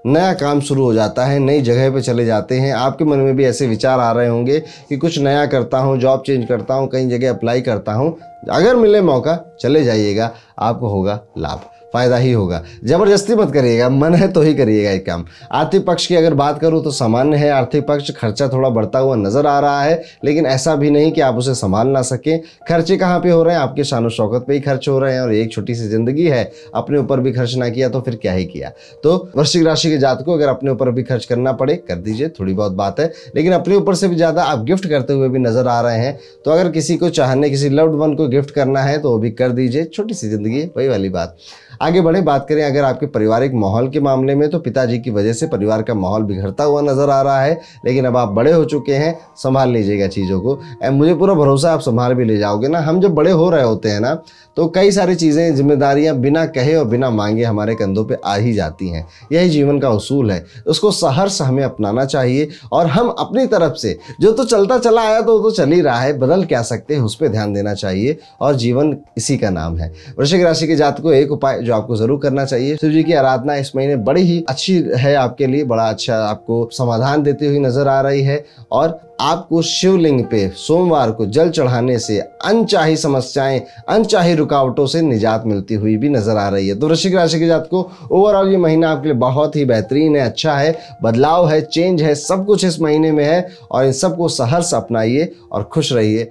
Speaker 1: नया काम शुरू हो जाता है नई जगह पे चले जाते हैं आपके मन में भी ऐसे विचार आ रहे होंगे कि कुछ नया करता हूँ जॉब चेंज करता हूँ कई जगह अप्लाई करता हूँ अगर मिले मौका चले जाइएगा आपको होगा लाभ फ़ायदा ही होगा ज़बरदस्ती मत करिएगा मन है तो ही करिएगा एक काम आर्थिक पक्ष की अगर बात करूँ तो सामान्य है आर्थिक पक्ष खर्चा थोड़ा बढ़ता हुआ नज़र आ रहा है लेकिन ऐसा भी नहीं कि आप उसे संभाल ना सकें खर्चे कहाँ पे हो रहे हैं आपके शान शौकत पे ही खर्च हो रहे हैं और एक छोटी सी ज़िंदगी है अपने ऊपर भी खर्च ना किया तो फिर क्या ही किया तो वृश्चिक राशि के जात को अगर अपने ऊपर भी खर्च करना पड़े कर दीजिए थोड़ी बहुत बात है लेकिन अपने ऊपर से भी ज़्यादा आप गिफ्ट करते हुए भी नज़र आ रहे हैं तो अगर किसी को चाहने किसी लव्ड वन को गिफ्ट करना है तो वो भी कर दीजिए छोटी सी ज़िंदगी वही वाली बात आगे बढ़े बात करें अगर आपके पारिवारिक माहौल के मामले में तो पिताजी की वजह से परिवार का माहौल बिगड़ता हुआ नजर आ रहा है लेकिन अब आप बड़े हो चुके हैं संभाल लीजिएगा चीज़ों को एंड मुझे पूरा भरोसा आप संभाल भी ले जाओगे ना हम जब बड़े हो रहे होते हैं ना तो कई सारी चीज़ें जिम्मेदारियाँ बिना कहे और बिना मांगे हमारे कंधों पर आ ही जाती हैं यही जीवन का उसूल है उसको सहर्ष हमें अपनाना चाहिए और हम अपनी तरफ से जो तो चलता चला आया तो वो तो चल ही रहा है बदल क्या सकते हैं उस पर ध्यान देना चाहिए और जीवन इसी का नाम है वृश्चिक राशि के जात को एक उपाय जो आपको जरूर करना चाहिए शिव जी की आराधना इस महीने बड़ी ही अच्छी है आपके लिए बड़ा अच्छा आपको समाधान देती हुई नजर आ रही है और आपको शिवलिंग पे सोमवार को जल चढ़ाने से अनचाही समस्याएं अनचाही रुकावटों से निजात मिलती हुई भी नजर आ रही है तो वृश्चिक राशि के जातकों ओवरऑल ये महीना आपके लिए बहुत ही बेहतरीन है अच्छा है बदलाव है चेंज है सब कुछ इस महीने में है और इन सबको सहर्ष अपनाइए और खुश रहिए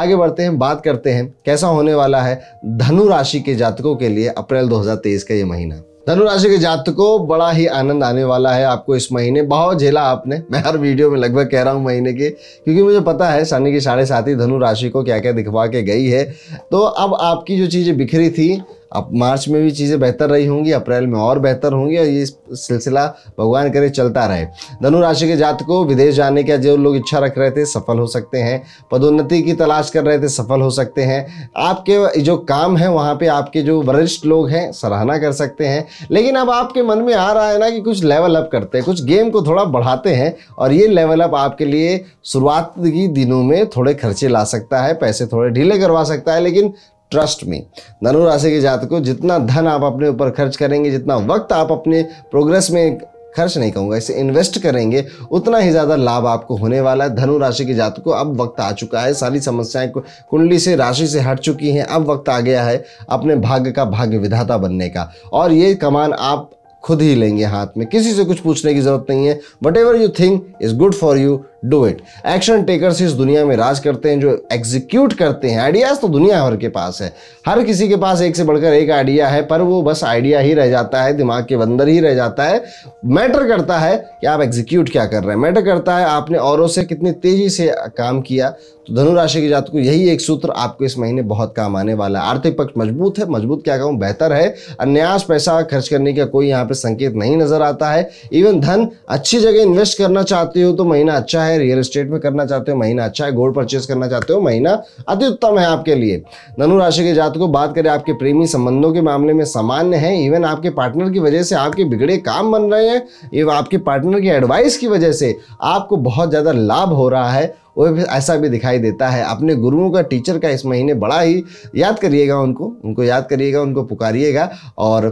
Speaker 1: आगे बढ़ते हैं बात करते हैं कैसा होने वाला है धनु राशि के जातकों के लिए अप्रैल 2023 का ये महीना धनु राशि के जातकों बड़ा ही आनंद आने वाला है आपको इस महीने बहुत झेला आपने मैं हर वीडियो में लगभग कह रहा हूँ महीने के क्योंकि मुझे पता है शनि की साढ़े साथ ही धनु राशि को क्या क्या दिखवा के गई है तो अब आपकी जो चीज़ें बिखरी थी अब मार्च में भी चीज़ें बेहतर रही होंगी अप्रैल में और बेहतर होंगी और ये सिलसिला भगवान करे चलता रहे धनु राशि के जात को विदेश जाने का जो लोग इच्छा रख रहे थे सफल हो सकते हैं पदोन्नति की तलाश कर रहे थे सफल हो सकते हैं आपके जो काम है वहाँ पर आपके जो वरिष्ठ लोग हैं सराहना कर सकते हैं लेकिन अब आपके मन में आ रहा है ना कि कुछ लेवल अप करते हैं कुछ गेम को थोड़ा बढ़ाते हैं और ये लेवल अप आपके लिए शुरुआत की दिनों में थोड़े खर्चे ला सकता है पैसे थोड़े ढीले करवा सकता है लेकिन ट्रस्ट में धनु राशि के जातकों को जितना धन आप अपने ऊपर खर्च करेंगे जितना वक्त आप अपने प्रोग्रेस में खर्च नहीं कहूँगा इसे इन्वेस्ट करेंगे उतना ही ज़्यादा लाभ आपको होने वाला है धनु राशि के जात को अब वक्त आ चुका है सारी समस्याएं कुंडली से राशि से हट चुकी हैं अब वक्त आ गया है अपने भाग्य का भाग्य विधाता बनने का और ये कमान आप खुद ही लेंगे हाथ में किसी से कुछ पूछने की जरूरत नहीं है whatever you think is good for you do it action takers इस दुनिया में राज करते हैं जो एग्जीक्यूट करते हैं आइडियाज़ तो दुनिया भर के पास है हर किसी के पास एक से बढ़कर एक आइडिया है पर वो बस आइडिया ही रह जाता है दिमाग के अंदर ही रह जाता है मैटर करता है कि आप एग्जीक्यूट क्या कर रहे हैं मैटर करता है आपने औरों से कितनी तेज़ी से काम किया तो धनुराशि की जात को यही एक सूत्र आपको इस महीने बहुत काम आने वाला है आर्थिक पक्ष मजबूत है मजबूत क्या कहूँ बेहतर है अन्यास पैसा खर्च करने का कोई यहाँ पर संकेत नहीं नज़र आता है इवन धन अच्छी जगह इन्वेस्ट करना चाहते हो तो महीना अच्छा है है रियल एस्टेट में करना चाहते हो महीना अच्छा है गोल्ड परचेस करना चाहते हो महीना अति उत्तम है आपके लिए धनु राशि के जातकों बात करें आपके प्रेमी संबंधों के मामले में सामान्य है इवन आपके पार्टनर की वजह से आपके बिगड़े काम बन रहे हैं इवन आपके पार्टनर की एडवाइस की वजह से आपको बहुत ज़्यादा लाभ हो रहा है वो भी ऐसा भी दिखाई देता है अपने गुरुओं का टीचर का इस महीने बड़ा ही याद करिएगा उनको उनको याद करिएगा उनको पुकारिएगा और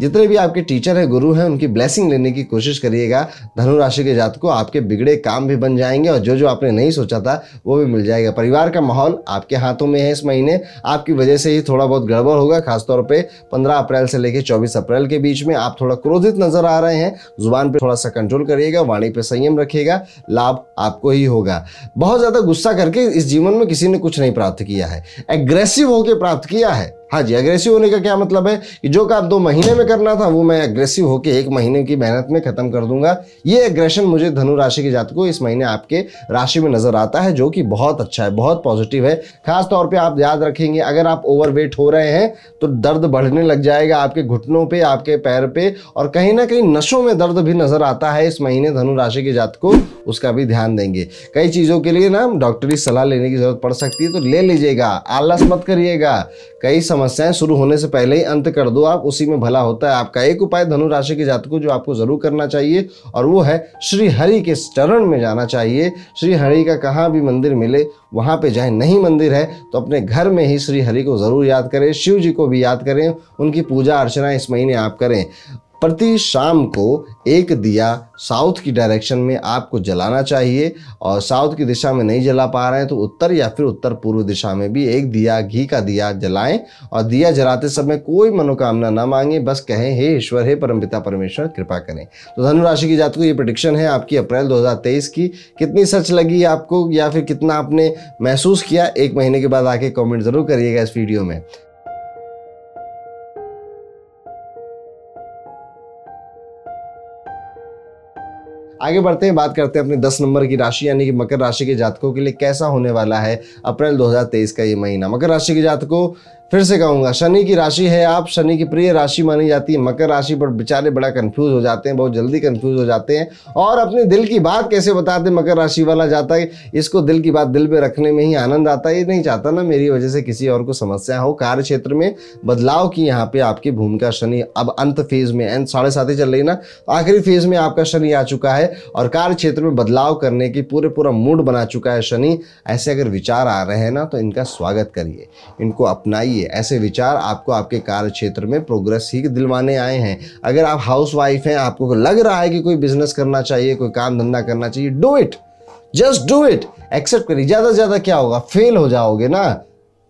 Speaker 1: जितने भी आपके टीचर हैं गुरु हैं उनकी ब्लेसिंग लेने की कोशिश करिएगा धनुराशि के जात को आपके बिगड़े काम भी बन जाएंगे और जो जो आपने नहीं सोचा था वो भी मिल जाएगा परिवार का माहौल आपके हाथों में है इस महीने आपकी वजह से ही थोड़ा बहुत गड़बड़ होगा खासतौर पर पंद्रह अप्रैल से लेकर चौबीस अप्रैल के बीच में आप थोड़ा क्रोधित नजर आ रहे हैं जुबान पर थोड़ा सा कंट्रोल करिएगा वाणी पर संयम रखिएगा लाभ आपको ही होगा बहुत ज़्यादा गुस्सा करके इस जीवन में किसी ने कुछ नहीं प्राप्त किया है एग्रेसिव होकर प्राप्त किया है हाँ जी अग्रेसिव होने का क्या मतलब है कि जो काम दो महीने में करना था वो मैं अग्रेसिव होकर एक महीने की मेहनत में खत्म कर दूंगा ये एग्रेशन मुझे धनु राशि के जात को इस महीने आपके राशि में नजर आता है जो कि बहुत अच्छा है बहुत पॉजिटिव है खास तौर पे आप याद रखेंगे अगर आप ओवरवेट हो रहे हैं तो दर्द बढ़ने लग जाएगा आपके घुटनों पर आपके पैर पे और कहीं ना कहीं नशों में दर्द भी नजर आता है इस महीने धनु राशि के जात को उसका भी ध्यान देंगे कई चीज़ों के लिए ना डॉक्टरी सलाह लेने की जरूरत पड़ सकती है तो ले लीजिएगा आलस मत करिएगा कई समस्याएं शुरू होने से पहले ही अंत कर दो आप उसी में भला होता है आपका एक उपाय धनु राशि के जातकों जो आपको जरूर करना चाहिए और वो है श्री हरि के चरण में जाना चाहिए श्री हरि का कहाँ भी मंदिर मिले वहाँ पे जाए नहीं मंदिर है तो अपने घर में ही श्री हरि को ज़रूर याद करें शिव जी को भी याद करें उनकी पूजा अर्चना इस महीने आप करें प्रति शाम को एक दिया साउथ की डायरेक्शन में आपको जलाना चाहिए और साउथ की दिशा में नहीं जला पा रहे हैं तो उत्तर या फिर उत्तर पूर्व दिशा में भी एक दिया घी का दिया जलाएं और दिया जलाते समय कोई मनोकामना ना मांगे बस कहें हे ईश्वर हे परमपिता परमेश्वर कृपा करें तो धनुराशि की जात को ये प्रडिक्शन है आपकी अप्रैल दो की कितनी सच लगी आपको या फिर कितना आपने महसूस किया एक महीने के बाद आके कॉमेंट ज़रूर करिएगा इस वीडियो में आगे बढ़ते हैं बात करते हैं अपने दस नंबर की राशि यानी कि मकर राशि के जातकों के लिए कैसा होने वाला है अप्रैल 2023 का ये महीना मकर राशि के जातकों फिर से कहूँगा शनि की राशि है आप शनि की प्रिय राशि मानी जाती है मकर राशि पर बेचारे बड़ा कंफ्यूज हो जाते हैं बहुत जल्दी कंफ्यूज हो जाते हैं और अपने दिल की बात कैसे बताते मकर राशि वाला जाता है इसको दिल की बात दिल में रखने में ही आनंद आता है ये नहीं चाहता ना मेरी वजह से किसी और को समस्या हो कार्य क्षेत्र में बदलाव की यहाँ पे आपकी भूमिका शनि अब अंत फेज में एंड साढ़े साथ ही चल रही ना तो आखिरी फेज में आपका शनि आ चुका है और कार्य क्षेत्र में बदलाव करने की पूरे पूरा मूड बना चुका है शनि ऐसे अगर विचार आ रहे हैं ना तो इनका स्वागत करिए इनको अपनाइए चाहिए ऐसे विचार आपको आपके कार्य क्षेत्र में प्रोग्रेस ही दिलवाने आए हैं अगर आप हाउस वाइफ हैं आपको लग रहा है कि कोई बिजनेस करना चाहिए कोई काम धंधा करना चाहिए do it just do it accept करिए ज़्यादा से ज़्यादा क्या होगा फेल हो जाओगे ना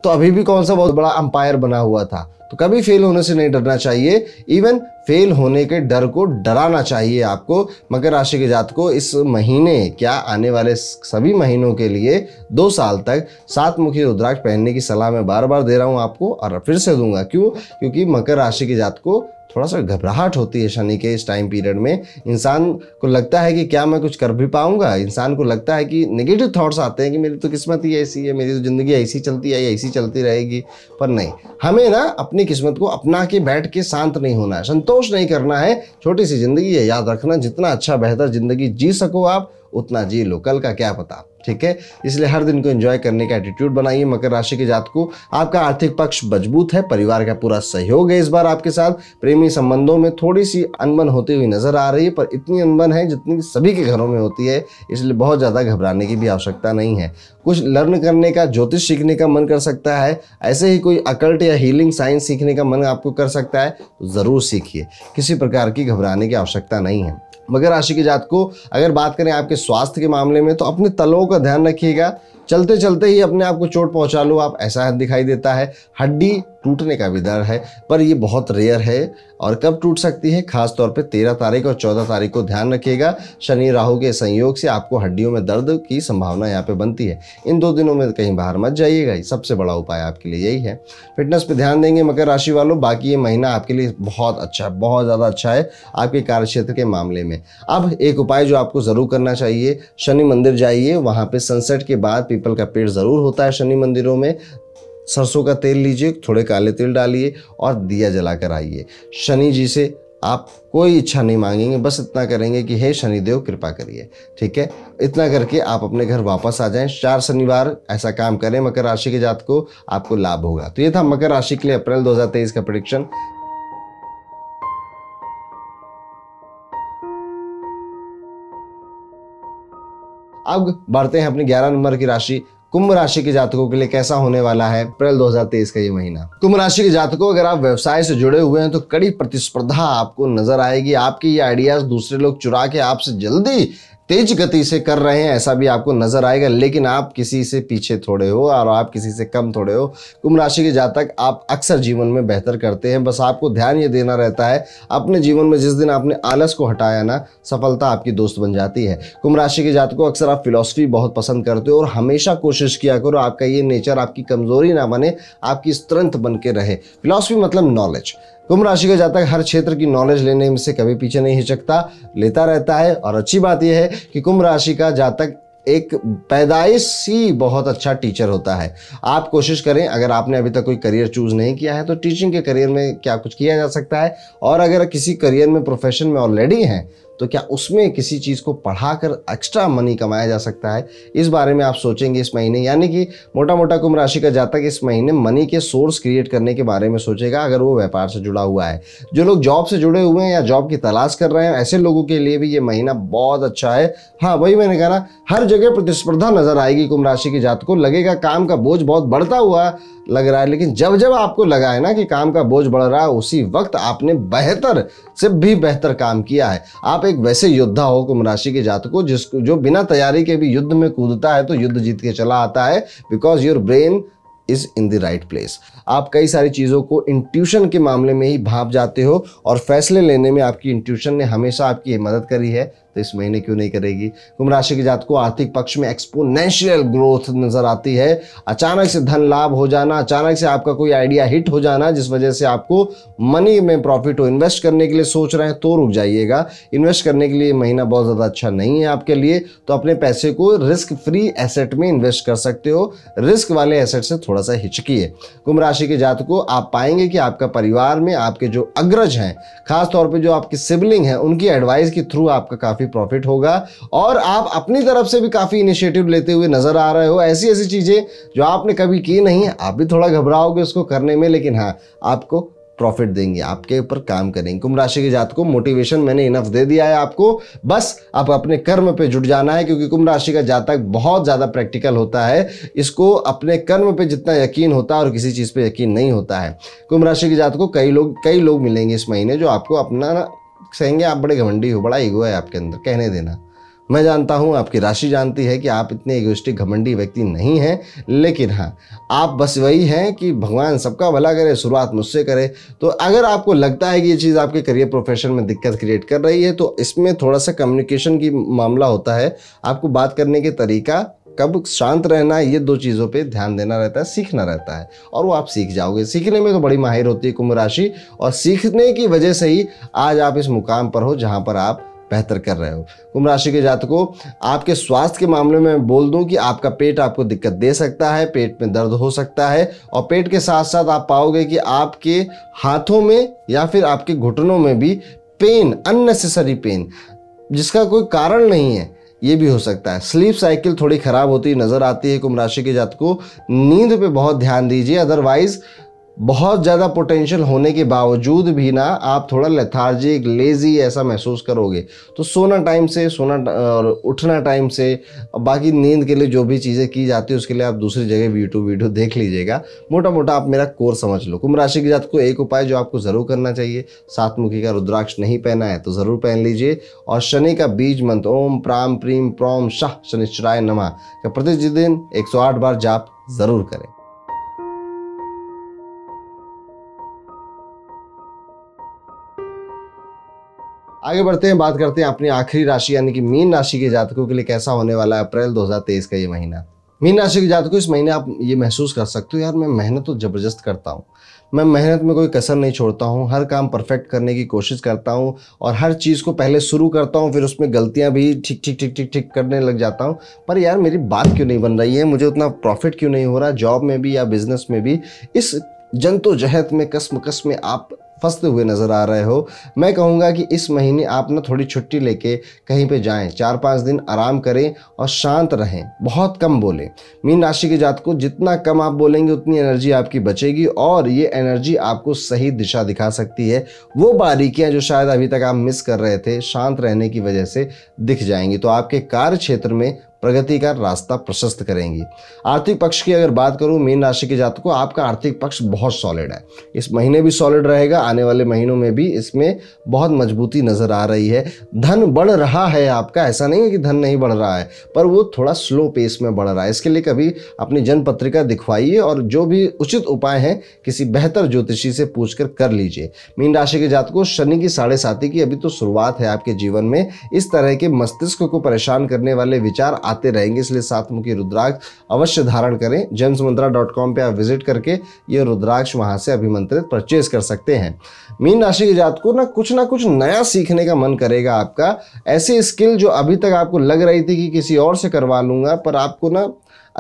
Speaker 1: तो अभी भी कौन सा बहुत बड़ा अंपायर बना हुआ था तो कभी फेल होने से नहीं डरना चाहिए इवन फेल होने के डर को डराना चाहिए आपको मकर राशि के जात को इस महीने क्या आने वाले सभी महीनों के लिए दो साल तक सात मुखी रुद्राक्ष पहनने की सलाह मैं बार बार दे रहा हूँ आपको और फिर से दूंगा क्यों क्योंकि मकर राशि के जात को थोड़ा सा घबराहट होती है शनि के इस टाइम पीरियड में इंसान को लगता है कि क्या मैं कुछ कर भी पाऊंगा इंसान को लगता है कि नेगेटिव थॉट्स आते हैं कि मेरी तो किस्मत ही ऐसी है मेरी तो ज़िंदगी ऐसी चलती है ऐसी चलती रहेगी पर नहीं हमें ना अपनी किस्मत को अपना के बैठ के शांत नहीं होना है संतोष नहीं करना है छोटी सी ज़िंदगी है याद रखना जितना अच्छा बेहतर ज़िंदगी जी सको आप उतना जी लो कल का क्या पता ठीक है इसलिए हर दिन को एंजॉय करने का एटीट्यूड बनाइए मकर राशि के जात को आपका आर्थिक पक्ष मजबूत है परिवार का पूरा सहयोग है इस बार आपके साथ प्रेमी संबंधों में थोड़ी सी अनबन होती हुई नजर आ रही है पर इतनी अनबन है जितनी सभी के घरों में होती है इसलिए बहुत ज़्यादा घबराने की भी आवश्यकता नहीं है कुछ लर्न करने का ज्योतिष सीखने का मन कर सकता है ऐसे ही कोई अकल्ट या हीलिंग साइंस सीखने का मन आपको कर सकता है तो ज़रूर सीखिए किसी प्रकार की घबराने की आवश्यकता नहीं है मकर राशि के जात को अगर बात करें आपके स्वास्थ्य के मामले में तो अपने तलों का ध्यान रखिएगा चलते चलते ही अपने आप को चोट पहुंचा लो आप ऐसा दिखाई देता है हड्डी टूटने का भी डर है पर यह बहुत रेयर है और कब टूट सकती है खास तौर पे तेरह तारीख और चौदह तारीख को ध्यान रखिएगा शनि राहु के संयोग से आपको हड्डियों में दर्द की संभावना यहाँ पे बनती है इन दो दिनों में कहीं बाहर मत जाइएगा ही सबसे बड़ा उपाय आपके लिए यही है फिटनेस पर ध्यान देंगे मकर राशि वालों बाकी ये महीना आपके लिए बहुत अच्छा है बहुत ज़्यादा अच्छा है आपके कार्य क्षेत्र के मामले में अब एक उपाय जो आपको ज़रूर करना चाहिए शनि मंदिर जाइए वहाँ पर सनसेट के बाद पीपल का पेड़ ज़रूर होता है शनि मंदिरों में सरसों का तेल लीजिए थोड़े काले तेल डालिए और दिया जला कर आइए शनि जी से आप कोई इच्छा नहीं मांगेंगे बस इतना करेंगे कि हे शनिदेव कृपा करिए ठीक है इतना करके आप अपने घर वापस आ जाएं चार शनिवार ऐसा काम करें मकर राशि के जात को आपको लाभ होगा तो ये था मकर राशि के लिए अप्रैल 2023 का प्रडिक्शन अब बढ़ते हैं अपनी 11 नंबर की राशि कुंभ राशि के जातकों के लिए कैसा होने वाला है अप्रैल 2023 का ये महीना कुंभ राशि के जातकों अगर आप व्यवसाय से जुड़े हुए हैं तो कड़ी प्रतिस्पर्धा आपको नजर आएगी आपके ये आइडियाज दूसरे लोग चुरा के आपसे जल्दी तेज गति से कर रहे हैं ऐसा भी आपको नजर आएगा लेकिन आप किसी से पीछे थोड़े हो और आप किसी से कम थोड़े हो कुंभ राशि के जातक आप अक्सर जीवन में बेहतर करते हैं बस आपको ध्यान ये देना रहता है अपने जीवन में जिस दिन आपने आलस को हटाया ना सफलता आपकी दोस्त बन जाती है कुंभ राशि के जातकों अक्सर आप फिलोसफी बहुत पसंद करते हो और हमेशा कोशिश किया करो आपका ये नेचर आपकी कमजोरी ना बने आपकी स्ट्रेंथ बन के रहे फिलोसफी मतलब नॉलेज कुंभ राशि का जातक हर क्षेत्र की नॉलेज लेने में से कभी पीछे नहीं हिचकता लेता रहता है और अच्छी बात यह है कि कुंभ राशि का जातक एक पैदाइश ही बहुत अच्छा टीचर होता है आप कोशिश करें अगर आपने अभी तक कोई करियर चूज नहीं किया है तो टीचिंग के करियर में क्या कुछ किया जा सकता है और अगर किसी करियर में प्रोफेशन में ऑलरेडी हैं तो क्या उसमें किसी चीज़ को पढ़ाकर एक्स्ट्रा मनी कमाया जा सकता है इस बारे में आप सोचेंगे इस महीने यानी कि मोटा मोटा कुंभ राशि का जातक इस महीने मनी के सोर्स क्रिएट करने के बारे में सोचेगा अगर वो व्यापार से जुड़ा हुआ है जो लोग जॉब से जुड़े हुए हैं या जॉब की तलाश कर रहे हैं ऐसे लोगों के लिए भी ये महीना बहुत अच्छा है हाँ वही मैंने कहा ना हर जगह प्रतिस्पर्धा नजर आएगी कुंभ राशि के जात को लगेगा काम का बोझ बहुत बढ़ता हुआ लग रहा है लेकिन जब जब आपको लगा है ना कि काम का बोझ बढ़ रहा है उसी वक्त आपने बेहतर से भी बेहतर काम किया है आप एक वैसे योद्धा हो कुंभ राशि के जात को जिसको जो बिना तैयारी के भी युद्ध में कूदता है तो युद्ध जीत के चला आता है because your brain is in the right place आप कई सारी चीज़ों को इंट्यूशन के मामले में ही भाप जाते हो और फैसले लेने में आपकी इंट्यूशन ने हमेशा आपकी मदद करी है तो इस महीने क्यों नहीं करेगी कुंभ राशि के जात को आर्थिक पक्ष में एक्सपोनेंशियल ग्रोथ नजर आती है अचानक से धन लाभ हो जाना अचानक से आपका कोई आइडिया हिट हो जाना जिस वजह से आपको मनी में प्रॉफिट हो इन्वेस्ट करने के लिए सोच रहे हैं तो रुक जाइएगा इन्वेस्ट करने के लिए महीना बहुत ज़्यादा अच्छा नहीं है आपके लिए तो अपने पैसे को रिस्क फ्री एसेट में इन्वेस्ट कर सकते हो रिस्क वाले एसेट से थोड़ा सा है कुंभ राशि राशि के जातकों आप पाएंगे कि आपका परिवार में आपके जो अग्रज हैं खास तौर पे जो आपके सिबलिंग हैं उनकी एडवाइस के थ्रू आपका काफ़ी प्रॉफिट होगा और आप अपनी तरफ से भी काफ़ी इनिशिएटिव लेते हुए नज़र आ रहे हो ऐसी ऐसी चीज़ें जो आपने कभी की नहीं आप भी थोड़ा घबराओगे उसको करने में लेकिन हाँ आपको प्रॉफिट देंगे आपके ऊपर काम करेंगे कुंभ राशि के जात को मोटिवेशन मैंने इनफ दे दिया है आपको बस आप अपने कर्म पे जुट जाना है क्योंकि कुंभ राशि का जातक बहुत ज़्यादा प्रैक्टिकल होता है इसको अपने कर्म पे जितना यकीन होता है और किसी चीज़ पे यकीन नहीं होता है कुंभ राशि के जात को कई लोग कई लोग मिलेंगे इस महीने जो आपको अपना कहेंगे आप बड़े घमंडी हो बड़ा ईगो है आपके अंदर कहने देना मैं जानता हूँ आपकी राशि जानती है कि आप इतने इगोस्टिक घमंडी व्यक्ति नहीं हैं लेकिन हाँ आप बस वही हैं कि भगवान सबका भला करे शुरुआत मुझसे करे तो अगर आपको लगता है कि ये चीज़ आपके करियर प्रोफेशन में दिक्कत क्रिएट कर रही है तो इसमें थोड़ा सा कम्युनिकेशन की मामला होता है आपको बात करने के तरीका कब शांत रहना ये दो चीज़ों पे ध्यान देना रहता है सीखना रहता है और वो आप सीख जाओगे सीखने में तो बड़ी माहिर होती है कुंभ राशि और सीखने की वजह से ही आज आप इस मुकाम पर हो जहाँ पर आप बेहतर कर रहे हो कुंभ राशि के जातकों आपके स्वास्थ्य के मामले में बोल दूं कि आपका पेट आपको दिक्कत दे सकता है पेट में दर्द हो सकता है और पेट के साथ साथ आप पाओगे कि आपके हाथों में या फिर आपके घुटनों में भी पेन अननेसेसरी पेन जिसका कोई कारण नहीं है ये भी हो सकता है स्लीप साइकिल थोड़ी ख़राब होती नज़र आती है कुंभ राशि के जातकों नींद पे बहुत ध्यान दीजिए अदरवाइज़ बहुत ज़्यादा पोटेंशियल होने के बावजूद भी ना आप थोड़ा लेथार्जिक लेज़ी ऐसा महसूस करोगे तो सोना टाइम से सोना और उठना टाइम से बाकी नींद के लिए जो भी चीज़ें की जाती है उसके लिए आप दूसरी जगह यूट्यूब वीडियो देख लीजिएगा मोटा मोटा आप मेरा कोर समझ लो कुंभ राशि की जात को एक उपाय जो आपको ज़रूर करना चाहिए सातमुखी का रुद्राक्ष नहीं पहना है तो ज़रूर पहन लीजिए और शनि का बीज मंत्र ओम प्राम प्रीम प्रोम शाह शनिश्चराय नमा का प्रतिदिन एक बार जाप ज़रूर करें आगे बढ़ते हैं बात करते हैं अपनी आखिरी राशि यानी कि मीन राशि के जातकों के लिए कैसा होने वाला है अप्रैल 2023 का ये महीना मीन राशि के जातकों इस महीने आप ये महसूस कर सकते हो यार मैं मेहनत तो ज़बरदस्त करता हूँ मैं मेहनत में कोई कसर नहीं छोड़ता हूँ हर काम परफेक्ट करने की कोशिश करता हूँ और हर चीज़ को पहले शुरू करता हूँ फिर उसमें गलतियाँ भी ठीक ठीक ठीक ठीक ठीक करने लग जाता हूँ पर यार मेरी बात क्यों नहीं बन रही है मुझे उतना प्रॉफिट क्यों नहीं हो रहा जॉब में भी या बिज़नेस में भी इस जंतोजहद में कसम में आप फंसते हुए नज़र आ रहे हो मैं कहूँगा कि इस महीने आप ना थोड़ी छुट्टी लेके कहीं पे जाएं चार पाँच दिन आराम करें और शांत रहें बहुत कम बोलें मीन राशि के जात को जितना कम आप बोलेंगे उतनी एनर्जी आपकी बचेगी और ये एनर्जी आपको सही दिशा दिखा सकती है वो बारीकियाँ जो शायद अभी तक आप मिस कर रहे थे शांत रहने की वजह से दिख जाएंगी तो आपके कार्य क्षेत्र में प्रगति का रास्ता प्रशस्त करेंगी आर्थिक पक्ष की अगर बात करूं मीन राशि के जातकों आपका आर्थिक पक्ष बहुत सॉलिड है इस महीने भी सॉलिड रहेगा आने वाले महीनों में भी इसमें बहुत मजबूती नज़र आ रही है धन बढ़ रहा है आपका ऐसा नहीं है कि धन नहीं बढ़ रहा है पर वो थोड़ा स्लो पेस में बढ़ रहा है इसके लिए कभी अपनी जनपत्रिका दिखवाइए और जो भी उचित उपाय हैं किसी बेहतर ज्योतिषी से पूछ कर, कर लीजिए मीन राशि के जातकों शनि की साढ़े की अभी तो शुरुआत है आपके जीवन में इस तरह के मस्तिष्क को परेशान करने वाले विचार आते रहेंगे इसलिए सातमुखी रुद्राक्ष अवश्य धारण करें जेम्स मंत्रा डॉट कॉम पर आप विजिट करके ये रुद्राक्ष वहाँ से अभिमंत्रित परचेज कर सकते हैं मीन राशि के जात को ना कुछ ना कुछ नया सीखने का मन करेगा आपका ऐसे स्किल जो अभी तक आपको लग रही थी कि किसी और से करवा लूँगा पर आपको ना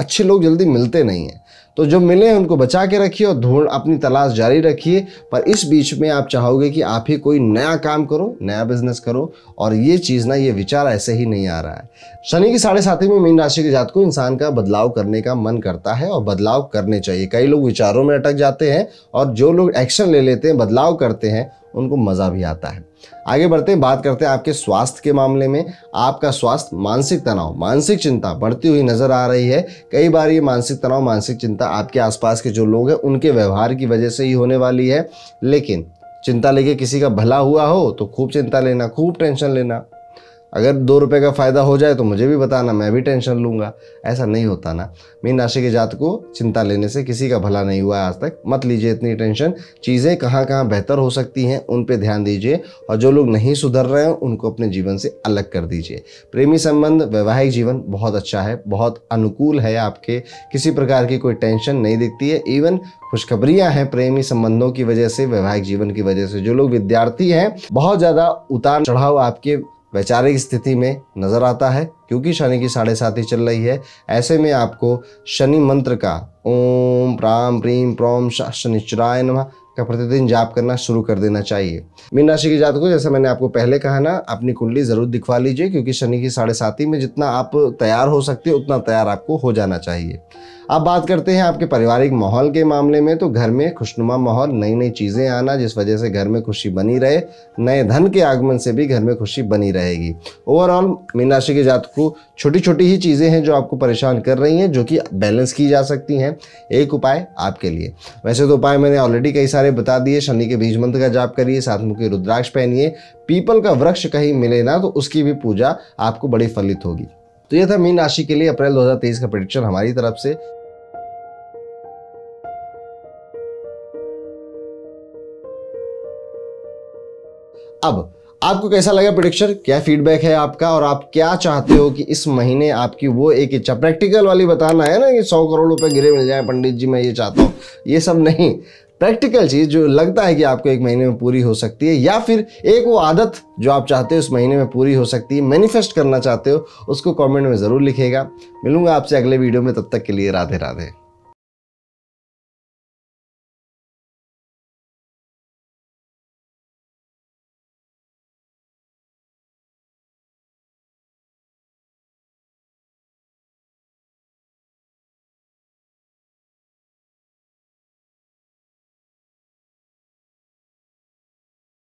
Speaker 1: अच्छे लोग जल्दी मिलते नहीं हैं तो जो मिले उनको बचा के रखिए और ढूंढ अपनी तलाश जारी रखिए पर इस बीच में आप चाहोगे कि आप ही कोई नया काम करो नया बिजनेस करो और ये चीज़ ना ये विचार ऐसे ही नहीं आ रहा है शनि की साढ़े साथी में मीन राशि के जात को इंसान का बदलाव करने का मन करता है और बदलाव करने चाहिए कई लोग विचारों में अटक जाते हैं और जो लोग एक्शन ले लेते हैं बदलाव करते हैं उनको मज़ा भी आता है आगे बढ़ते हैं बात करते हैं आपके स्वास्थ्य के मामले में आपका स्वास्थ्य मानसिक तनाव मानसिक चिंता बढ़ती हुई नज़र आ रही है कई बार ये मानसिक तनाव मानसिक चिंता आपके आसपास के जो लोग हैं उनके व्यवहार की वजह से ही होने वाली है लेकिन चिंता लेके किसी का भला हुआ हो तो खूब चिंता लेना खूब टेंशन लेना अगर दो रुपये का फ़ायदा हो जाए तो मुझे भी बताना मैं भी टेंशन लूँगा ऐसा नहीं होता ना मीन राशि के जात को चिंता लेने से किसी का भला नहीं हुआ है आज तक मत लीजिए इतनी टेंशन चीज़ें कहाँ कहाँ बेहतर हो सकती हैं उन पर ध्यान दीजिए और जो लोग नहीं सुधर रहे हैं उनको अपने जीवन से अलग कर दीजिए प्रेमी संबंध वैवाहिक जीवन बहुत अच्छा है बहुत अनुकूल है आपके किसी प्रकार की कोई टेंशन नहीं दिखती है इवन खुशखबरियां हैं प्रेमी संबंधों की वजह से वैवाहिक जीवन की वजह से जो लोग विद्यार्थी हैं बहुत ज़्यादा उतार चढ़ाव आपके वैचारिक स्थिति में नजर आता है क्योंकि शनि की साढ़े सात ही चल रही है ऐसे में आपको शनि मंत्र का ओम प्राम प्रीम प्रोम शनिश्चराय नमः का प्रतिदिन जाप करना शुरू कर देना चाहिए मीन राशि के जात को जैसे मैंने आपको पहले कहा ना अपनी कुंडली जरूर दिखवा लीजिए क्योंकि शनि की साढ़े साथी में जितना आप तैयार हो सकते हो उतना तैयार आपको हो जाना चाहिए अब बात करते हैं आपके पारिवारिक माहौल के मामले में तो घर में खुशनुमा माहौल नई नई चीज़ें आना जिस वजह से घर में खुशी बनी रहे नए धन के आगमन से भी घर में खुशी बनी रहेगी ओवरऑल मीन राशि के जात को छोटी छोटी ही चीज़ें हैं जो आपको परेशान कर रही हैं जो कि बैलेंस की जा सकती हैं एक उपाय आपके लिए वैसे तो उपाय मैंने ऑलरेडी कई सारे बता दिए शनि के बीज मंत्र का जाप करिए साथ मुखी रुद्राक्ष पहनिए पीपल का वृक्ष कहीं मिले ना तो उसकी भी पूजा आपको बड़ी फलित होगी तो ये था मीन राशि के लिए अप्रैल 2023 का प्रडिक्शन हमारी तरफ से अब आपको कैसा लगा प्रोडिक्शन क्या फीडबैक है आपका और आप क्या चाहते हो कि इस महीने आपकी वो एक इच्छा प्रैक्टिकल वाली बताना है ना कि सौ करोड़ रुपए गिरे मिल जाए पंडित जी मैं ये चाहता हूँ ये सब नहीं प्रैक्टिकल चीज़ जो लगता है कि आपको एक महीने में पूरी हो सकती है या फिर एक वो आदत जो आप चाहते हो उस महीने में पूरी हो सकती है मैनिफेस्ट करना चाहते हो उसको कमेंट में ज़रूर लिखेगा मिलूंगा आपसे अगले वीडियो में तब तक के लिए राधे राधे